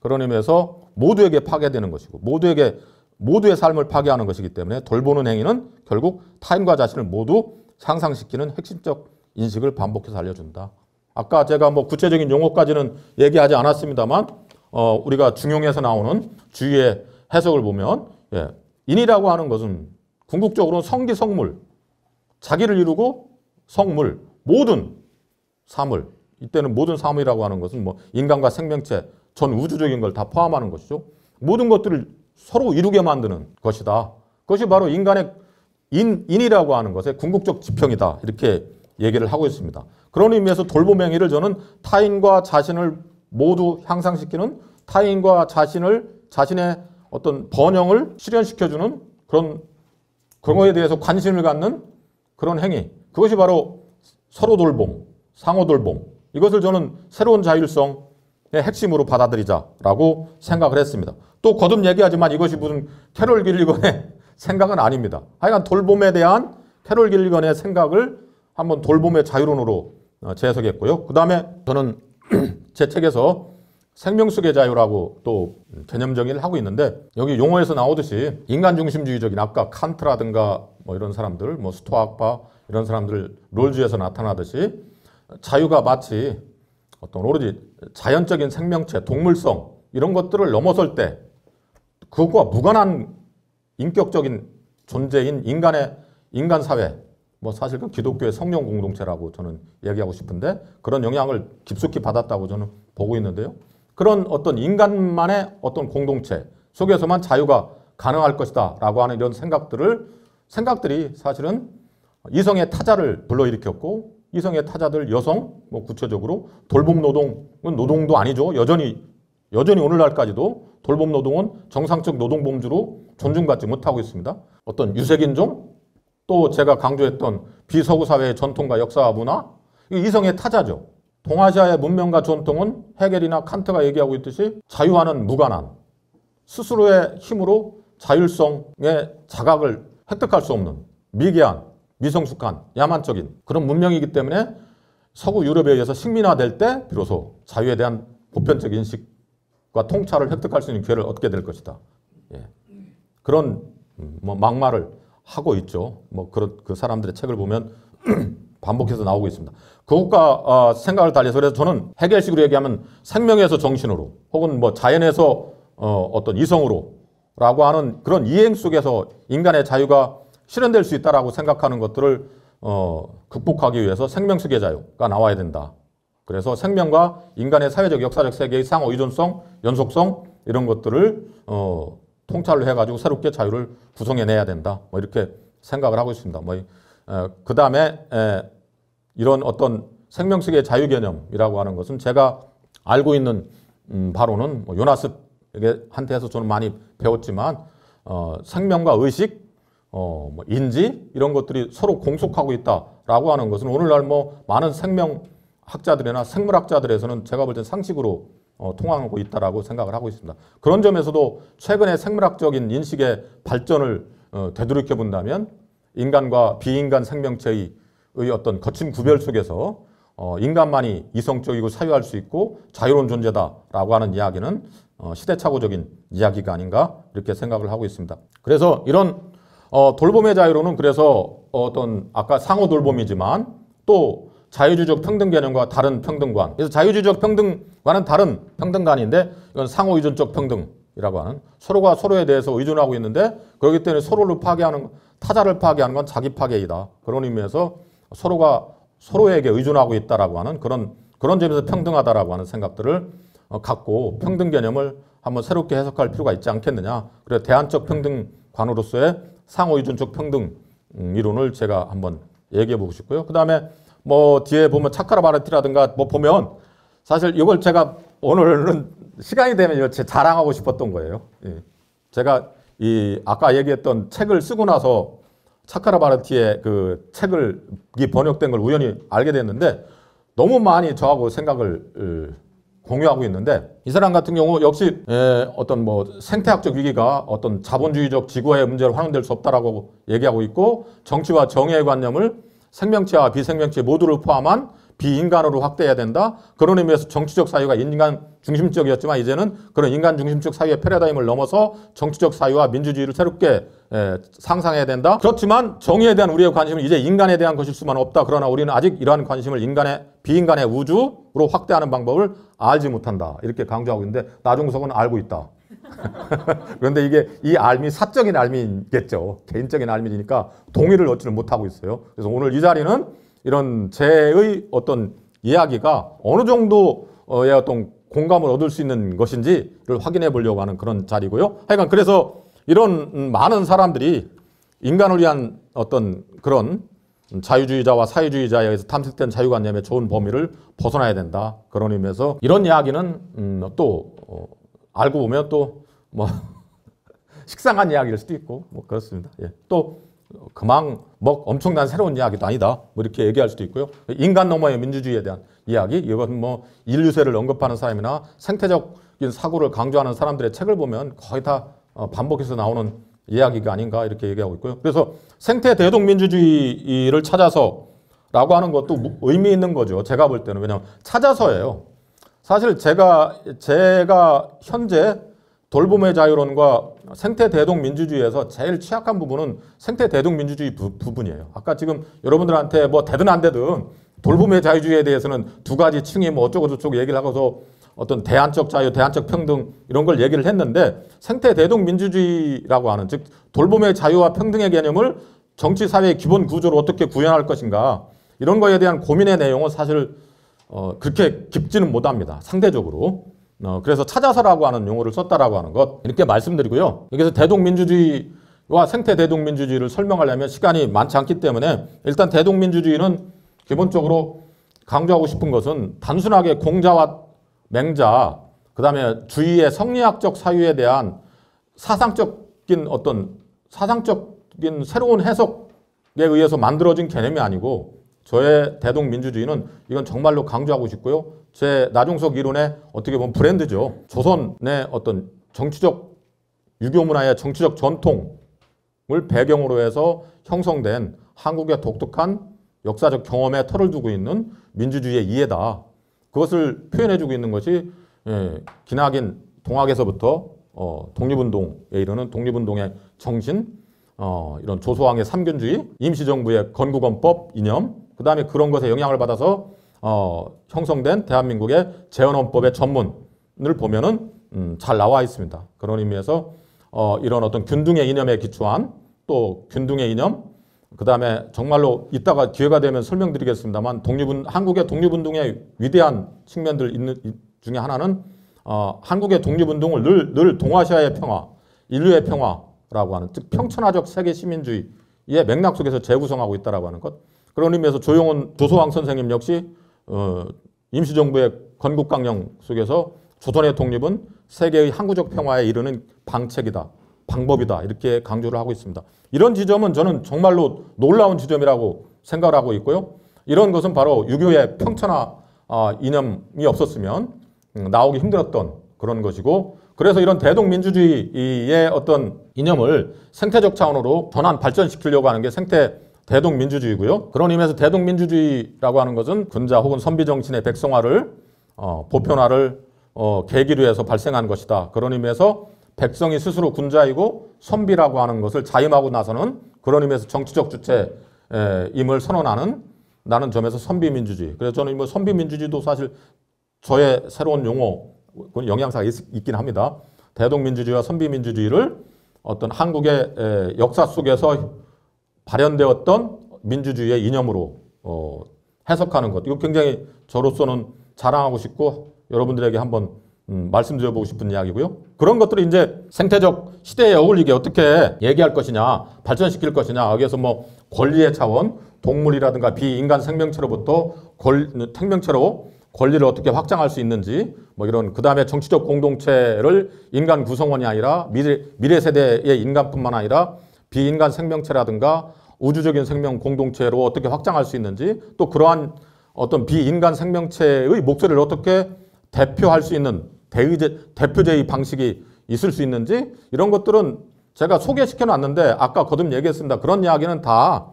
그런 의미에서 모두에게 파괴되는 것이고 모두에게 모두의 삶을 파괴하는 것이기 때문에 돌보는 행위는 결국 타인과 자신을 모두 상상시키는 핵심적 인식을 반복해서 알려준다. 아까 제가 뭐 구체적인 용어까지는 얘기하지 않았습니다만 어, 우리가 중용에서 나오는 주의의 해석을 보면 예, 인이라고 하는 것은 궁극적으로는 성기 성물, 자기를 이루고 성물, 모든 사물, 이때는 모든 사물이라고 하는 것은 뭐 인간과 생명체, 전 우주적인 걸 다 포함하는 것이죠. 모든 것들을 서로 이루게 만드는 것이다. 그것이 바로 인간의 인, 인이라고 하는 것의 궁극적 지평이다. 이렇게 얘기를 하고 있습니다. 그런 의미에서 돌봄 행위를 저는 타인과 자신을 모두 향상시키는 타인과 자신을 자신의 어떤 번영을 실현시켜주는 그런 그거에 대해서 관심을 갖는 그런 행위 그것이 바로 서로 돌봄, 상호 돌봄 이것을 저는 새로운 자율성의 핵심으로 받아들이자라고 생각을 했습니다. 또 거듭 얘기하지만 이것이 무슨 캐롤 길리건의 생각은 아닙니다. 하여간 돌봄에 대한 캐롤 길리건의 생각을 한번 돌봄의 자유론으로 어, 재해석했고요. 그 다음에 저는 제 책에서 생명 속의 자유라고 또 개념 정의를 하고 있는데 여기 용어에서 나오듯이 인간 중심주의적인 아까 칸트라든가 뭐 이런 사람들 뭐 스토아학파 이런 사람들 롤즈에서 나타나듯이 자유가 마치 어떤 오로지 자연적인 생명체 동물성 이런 것들을 넘어설 때 그것과 무관한 인격적인 존재인 인간의 인간 사회 뭐 사실 그 기독교의 성령 공동체라고 저는 얘기하고 싶은데 그런 영향을 깊숙이 받았다고 저는 보고 있는데요. 그런 어떤 인간만의 어떤 공동체 속에서만 자유가 가능할 것이다라고 하는 이런 생각들을 생각들이 사실은 이성의 타자를 불러일으켰고 이성의 타자들 여성 뭐 구체적으로 돌봄 노동은 노동도 아니죠. 여전히 여전히 오늘날까지도 돌봄 노동은 정상적 노동 범주로 존중받지 못하고 있습니다. 어떤 유색인종 또 제가 강조했던 비서구 사회의 전통과 역사와 문화 이성의 타자죠. 동아시아의 문명과 전통은 헤겔이나 칸트가 얘기하고 있듯이 자유와는 무관한 스스로의 힘으로 자율성의 자각을 획득할 수 없는 미개한 미성숙한 야만적인 그런 문명이기 때문에 서구 유럽에 의해서 식민화될 때 비로소 자유에 대한 보편적 인식과 통찰을 획득할 수 있는 기회를 얻게 될 것이다. 예. 그런 음, 뭐 막말을 하고 있죠. 뭐 그런 그 사람들의 책을 보면 반복해서 나오고 있습니다. 그것과 어, 아, 생각을 달리해서 그래서 저는 해결식으로 얘기하면 생명에서 정신으로 혹은 뭐 자연에서 어, 어떤 이성으로라고 하는 그런 이행 속에서 인간의 자유가 실현될 수 있다라고 생각하는 것들을 어, 극복하기 위해서 생명 속의 자유가 나와야 된다. 그래서 생명과 인간의 사회적 역사적 세계의 상호 의존성, 연속성 이런 것들을 어, 통찰을 해가지고 새롭게 자유를 구성해내야 된다. 뭐 이렇게 생각을 하고 있습니다. 뭐, 그 다음에 이런 어떤 생명 속의 자유 개념이라고 하는 것은 제가 알고 있는 음, 바로는 뭐 요나스 에게 한테서 저는 많이 배웠지만 어, 생명과 의식, 어, 뭐 인지 이런 것들이 서로 공속하고 있다라고 하는 것은 오늘날 뭐 많은 생명 학자들이나 생물학자들에서는 제가 볼땐 상식으로 어, 통하고 있다고 생각을 하고 있습니다. 그런 점에서도 최근의 생물학적인 인식의 발전을 어, 되돌이켜 본다면 인간과 비인간 생명체의 어떤 거친 구별 속에서 어, 인간만이 이성적이고 사유할 수 있고 자유로운 존재다라고 하는 이야기는 어, 시대착오적인 이야기가 아닌가 이렇게 생각을 하고 있습니다. 그래서 이런 돌봄의 자유로는 그래서 어떤 아까 상호 돌봄이지만 또 자유주의적 평등 개념과 다른 평등관. 그래서 자유주의적 평등과는 다른 평등관인데 이건 상호의존적 평등이라고 하는 서로가 서로에 대해서 의존하고 있는데 그렇기 때문에 서로를 파괴하는 타자를 파괴하는 건 자기 파괴이다. 그런 의미에서 서로가 서로에게 의존하고 있다라고 하는 그런 그런 점에서 평등하다라고 하는 생각들을 어, 갖고 평등 개념을 한번 새롭게 해석할 필요가 있지 않겠느냐. 그래서 대안적 평등관으로서의 상호의존적 평등 음, 이론을 제가 한번 얘기해 보고 싶고요. 그 다음에 뭐 뒤에 보면 차카라 바르티라든가 뭐 보면 사실 이걸 제가 오늘은 시간이 되면 제 자랑하고 싶었던 거예요. 예. 제가 이 아까 얘기했던 책을 쓰고 나서 차카라 바르티의 그 책을 이 번역된 걸 우연히 알게 됐는데 너무 많이 저하고 생각을 어, 공유하고 있는데 이 사람 같은 경우 역시 예, 어떤 뭐 생태학적 위기가 어떤 자본주의적 지구의 문제로 환원될 수 없다라고 얘기하고 있고 정치와 정의의 관념을 생명체와 비생명체 모두를 포함한 비인간으로 확대해야 된다. 그런 의미에서 정치적 사유가 인간 중심적이었지만 이제는 그런 인간 중심적 사유의 패러다임을 넘어서 정치적 사유와 민주주의를 새롭게 에, 예, 상상해야 된다. 그렇지만 정의에 대한 우리의 관심은 이제 인간에 대한 것일 수만 없다. 그러나 우리는 아직 이러한 관심을 인간의 비인간의 우주로 확대하는 방법을 알지 못한다. 이렇게 강조하고 있는데 나중석은 알고 있다. 그런데 이게 이 알미 사적인 알미겠죠. 개인적인 알미니까 동의를 얻지는 못하고 있어요. 그래서 오늘 이 자리는 이런 제의 어떤 이야기가 어느 정도의 어떤 공감을 얻을 수 있는 것인지를 확인해 보려고 하는 그런 자리고요. 하여간 그래서 이런 많은 사람들이 인간을 위한 어떤 그런 자유주의자와 사회주의자에 의해서 탐색된 자유관념의 좋은 범위를 벗어나야 된다. 그런 의미에서 이런 이야기는 음, 또 어, 알고 보면 또 뭐 식상한 이야기일 수도 있고 뭐 그렇습니다. 예. 또 그망 뭐 엄청난 새로운 이야기도 아니다. 뭐 이렇게 얘기할 수도 있고요. 인간 너머의 민주주의에 대한 이야기 이건 뭐 인류세를 언급하는 사람이나 생태적인 사고를 강조하는 사람들의 책을 보면 거의 다 어, 반복해서 나오는 이야기가 아닌가 이렇게 얘기하고 있고요. 그래서 생태 대동 민주주의를 찾아서 라고 하는 것도 의미 있는 거죠. 제가 볼 때는. 왜냐하면 찾아서예요. 사실 제가 제가 현재 돌봄의 자유론과 생태 대동 민주주의에서 제일 취약한 부분은 생태 대동 민주주의 부, 분이에요 아까 지금 여러분들한테 뭐 되든 안 되든 돌봄의 자유주의에 대해서는 두 가지 층이 뭐 어쩌고 저쩌고 얘기를 하고서 어떤 대안적 자유, 대안적 평등 이런 걸 얘기를 했는데 생태 대동 민주주의라고 하는 즉 돌봄의 자유와 평등의 개념을 정치 사회의 기본 구조로 어떻게 구현할 것인가 이런 거에 대한 고민의 내용은 사실 어, 그렇게 깊지는 못합니다. 상대적으로. 어, 그래서 찾아서라고 하는 용어를 썼다라고 하는 것 이렇게 말씀드리고요. 여기서 대동민주주의와 생태 대동민주주의를 설명하려면 시간이 많지 않기 때문에 일단 대동민주주의는 기본적으로 강조하고 싶은 것은 단순하게 공자와 맹자 그다음에 주의의 성리학적 사유에 대한 사상적인 어떤 사상적인 새로운 해석에 의해서 만들어진 개념이 아니고 저의 대동민주주의는 이건 정말로 강조하고 싶고요. 제 나중석 이론의 어떻게 보면 브랜드죠. 조선의 어떤 정치적 유교 문화의 정치적 전통을 배경으로 해서 형성된 한국의 독특한 역사적 경험에 털을 두고 있는 민주주의의 이해다. 그것을 표현해주고 있는 것이 예, 기나긴 동학에서부터 어, 독립운동에 이르는 독립운동의 정신, 어, 이런 조소왕의 삼균주의, 임시정부의 건국헌법 이념, 그 다음에 그런 것에 영향을 받아서 어, 형성된 대한민국의 재헌헌법의 전문을 보면은 음, 잘 나와 있습니다. 그런 의미에서 어, 이런 어떤 균등의 이념에 기초한 또 균등의 이념, 그 다음에 정말로 이따가 기회가 되면 설명드리겠습니다만 독립운 한국의 독립운동의 위대한 측면들 있는 중에 하나는 어, 한국의 독립운동을 늘, 늘 동아시아의 평화, 인류의 평화라고 하는 즉평천하적 세계 시민주의의 맥락 속에서 재구성하고 있다라고 하는 것. 그런 의미에서 조용은 조소왕 선생님 역시 어, 임시정부의 건국강령 속에서 조선의 독립은 세계의 항구적 평화에 이르는 방책이다. 방법이다. 이렇게 강조를 하고 있습니다. 이런 지점은 저는 정말로 놀라운 지점이라고 생각을 하고 있고요. 이런 것은 바로 유교의 평천화 아, 이념이 없었으면 음, 나오기 힘들었던 그런 것이고 그래서 이런 대동민주주의의 어떤 이념을 생태적 차원으로 전환 발전시키려고 하는 게 생태 대동민주주의고요. 그런 의미에서 대동민주주의라고 하는 것은 군자 혹은 선비 정신의 백성화를 어, 보편화를 어, 계기로 해서 발생한 것이다. 그런 의미에서 백성이 스스로 군자이고 선비라고 하는 것을 자임하고 나서는 그런 의미에서 정치적 주체임을 선언하는 나는 점에서 선비민주주의. 그래서 저는 뭐 선비민주주의도 사실 저의 새로운 용어, 영향사가 있, 긴 합니다. 대동민주주의와 선비민주주의를 어떤 한국의 역사 속에서 발현되었던 민주주의의 이념으로 어, 해석하는 것. 이거 굉장히 저로서는 자랑하고 싶고 여러분들에게 한번 음, 말씀드려보고 싶은 이야기고요. 그런 것들을 이제 생태적 시대에 어울리게 어떻게 얘기할 것이냐, 발전시킬 것이냐, 여기에서 뭐 권리의 차원, 동물이라든가 비인간 생명체로부터 권, 생명체로 권리를 어떻게 확장할 수 있는지 뭐 이런 그 다음에 정치적 공동체를 인간 구성원이 아니라 미래, 미래 세대의 인간뿐만 아니라 비인간 생명체라든가 우주적인 생명 공동체로 어떻게 확장할 수 있는지 또 그러한 어떤 비인간 생명체의 목소리를 어떻게 대표할 수 있는 대의제, 대표제의 방식이 있을 수 있는지 이런 것들은 제가 소개시켜 놨는데 아까 거듭 얘기했습니다. 그런 이야기는 다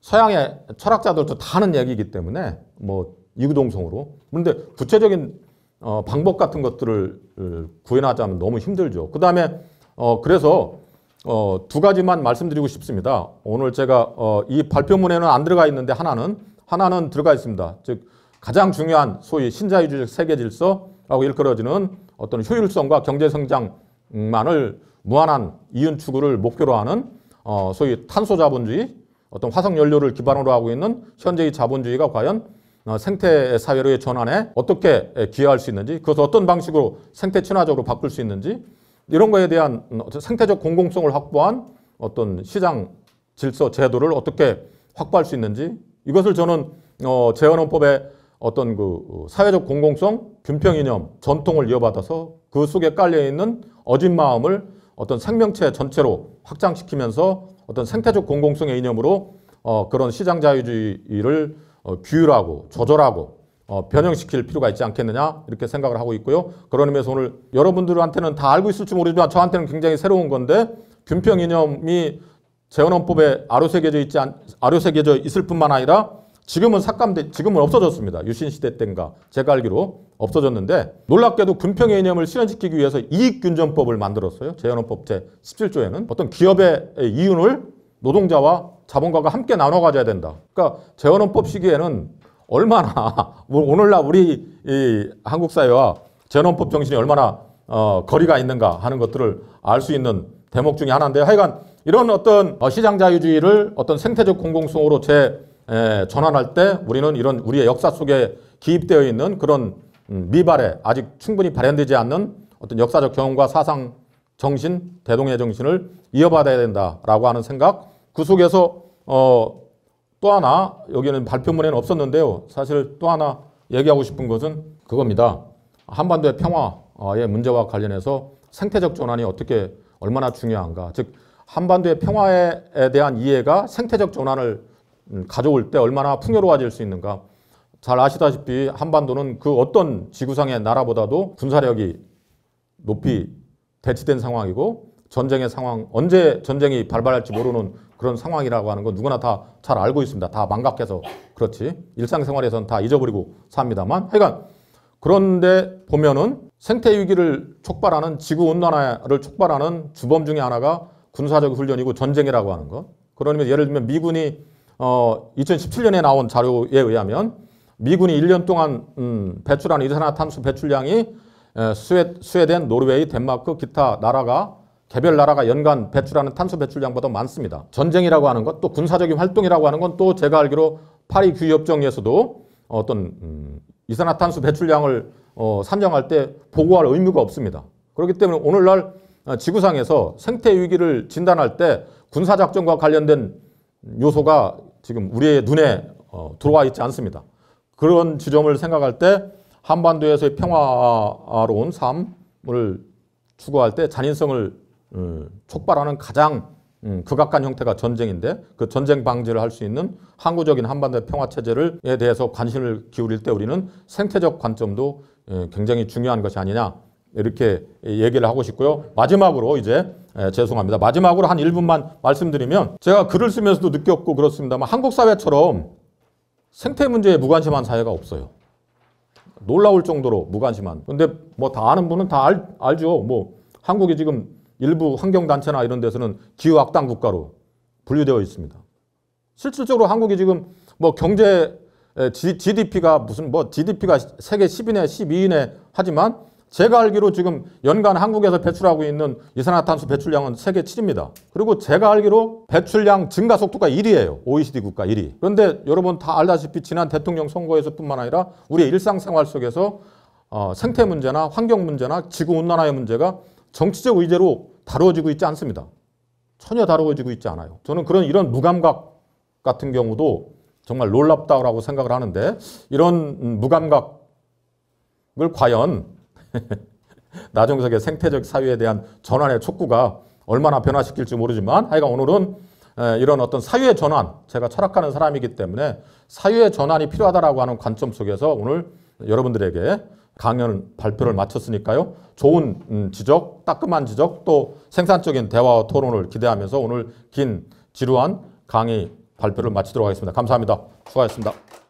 서양의 철학자들도 다 하는 얘기이기 때문에 뭐 이구동성으로 그런데 구체적인 어, 방법 같은 것들을 구현하자면 너무 힘들죠. 그 다음에 어, 그래서 어, 두 가지만 말씀드리고 싶습니다. 오늘 제가 어, 이 발표문에는 안 들어가 있는데 하나는 하나는 들어가 있습니다. 즉 가장 중요한 소위 신자유주의 세계 질서라고 일컬어지는 어떤 효율성과 경제 성장만을 무한한 이윤 추구를 목표로 하는 어, 소위 탄소 자본주의 어떤 화석 연료를 기반으로 하고 있는 현재의 자본주의가 과연 어, 생태 사회로의 전환에 어떻게 기여할 수 있는지 그것을 어떤 방식으로 생태 친화적으로 바꿀 수 있는지 이런 거에 대한 어 생태적 공공성을 확보한 어떤 시장 질서 제도를 어떻게 확보할 수 있는지 이것을 저는 어, 재헌헌법의 어떤 그 사회적 공공성, 균평 이념, 전통을 이어받아서 그 속에 깔려 있는 어진 마음을 어떤 생명체 전체로 확장시키면서 어떤 생태적 공공성의 이념으로 어, 그런 시장 자유주의를 어, 규율하고 조절하고 어, 변형시킬 필요가 있지 않겠느냐 이렇게 생각을 하고 있고요. 그런 의미에서 오늘 여러분들한테는 다 알고 있을지 모르지만 저한테는 굉장히 새로운 건데 균평 이념이 재헌헌법에 아로새겨져 있지 않, 아로새겨져 있을 뿐만 아니라 지금은 삭감돼 지금은 없어졌습니다. 유신 시대 때인가 제가 알기로 없어졌는데 놀랍게도 균평의 이념을 실현시키기 위해서 이익균전법을 만들었어요. 재헌헌법 제 17조에는 어떤 기업의 이윤을 노동자와 자본가가 함께 나눠 가져야 된다. 그러니까 재헌헌법 시기에는 얼마나 오늘날 우리 이 한국 사회와 전원법 정신이 얼마나 어, 거리가 있는가 하는 것들을 알 수 있는 대목 중의 하나인데 요 하여간 이런 어떤 어, 시장 자유주의를 어떤 생태적 공공성으로 재 에, 전환할 때 우리는 이런 우리의 역사 속에 기입되어 있는 그런 음, 미발에 아직 충분히 발현되지 않는 어떤 역사적 경험과 사상 정신, 대동의 정신을 이어받아야 된다라고 하는 생각 그 속에서 어, 또 하나 여기는 발표문에는 없었는데요. 사실 또 하나 얘기하고 싶은 것은 그겁니다. 한반도의 평화의 문제와 관련해서 생태적 전환이 어떻게 얼마나 중요한가. 즉 한반도의 평화에 대한 이해가 생태적 전환을 가져올 때 얼마나 풍요로워질 수 있는가. 잘 아시다시피 한반도는 그 어떤 지구상의 나라보다도 군사력이 높이 대치된 상황이고 전쟁의 상황, 언제 전쟁이 발발할지 모르는 그런 상황이라고 하는 건 누구나 다 잘 알고 있습니다. 다 망각해서 그렇지. 일상생활에서는다 잊어버리고 삽니다만 하여간 그런데 보면은 생태 위기를 촉발하는 지구 온난화를 촉발하는 주범 중의 하나가 군사적 훈련이고 전쟁이라고 하는 것. 그러면 그러니까 예를 들면 미군이 어 2017년에 나온 자료에 의하면 미군이 1년 동안 음, 배출한 이산화탄소 배출량이 스웨, 스웨덴, 노르웨이, 덴마크 기타 나라가 개별 나라가 연간 배출하는 탄소 배출량보다 많습니다. 전쟁이라고 하는 것, 또 군사적인 활동이라고 하는 건 또 제가 알기로 파리 규협정에서도 어떤 음, 이산화탄소 배출량을 어, 산정할 때 보고할 의무가 없습니다. 그렇기 때문에 오늘날 어, 지구상에서 생태 위기를 진단할 때 군사작전과 관련된 요소가 지금 우리의 눈에 어, 들어와 있지 않습니다. 그런 지점을 생각할 때 한반도에서의 평화로운 삶을 추구할 때 잔인성을 음, 촉발하는 가장 음, 극악한 형태가 전쟁인데 그 전쟁 방지를 할 수 있는 항구적인 한반도 평화 체제를에 대해서 관심을 기울일 때 우리는 생태적 관점도 예, 굉장히 중요한 것이 아니냐 이렇게 얘기를 하고 싶고요. 마지막으로 이제 예, 죄송합니다. 마지막으로 한 1분만 말씀드리면 제가 글을 쓰면서도 느꼈고 그렇습니다만 한국 사회처럼 생태 문제에 무관심한 사회가 없어요. 놀라울 정도로 무관심한. 근데 뭐 다 아는 분은 다 알, 알죠. 뭐 한국이 지금 일부 환경단체나 이런 데서는 기후악당 국가로 분류되어 있습니다. 실질적으로 한국이 지금 뭐 경제 GDP가 무슨 뭐 GDP가 세계 10인에 12인에 하지만 제가 알기로 지금 연간 한국에서 배출하고 있는 이산화탄소 배출량은 세계 7입니다. 그리고 제가 알기로 배출량 증가 속도가 1위예요. OECD 국가 1위. 그런데 여러분 다 알다시피 지난 대통령 선거에서뿐만 아니라 우리의 일상생활 속에서 어, 생태 문제나 환경 문제나 지구 온난화의 문제가 정치적 의제로 다루어지고 있지 않습니다. 전혀 다루어지고 있지 않아요. 저는 그런 이런 무감각 같은 경우도 정말 놀랍다라고 생각을 하는데 이런 음, 무감각을 과연 나종석의 생태적 사유에 대한 전환의 촉구가 얼마나 변화시킬지 모르지만 하여간 오늘은 이런 어떤 사유의 전환 제가 철학하는 사람이기 때문에 사유의 전환이 필요하다라고 하는 관점 속에서 오늘 여러분들에게 강연 발표를 마쳤으니까요. 좋은 음, 지적, 따끔한 지적, 또 생산적인 대화와 토론을 기대하면서 오늘 긴 지루한 강의 발표를 마치도록 하겠습니다. 감사합니다. 수고하셨습니다.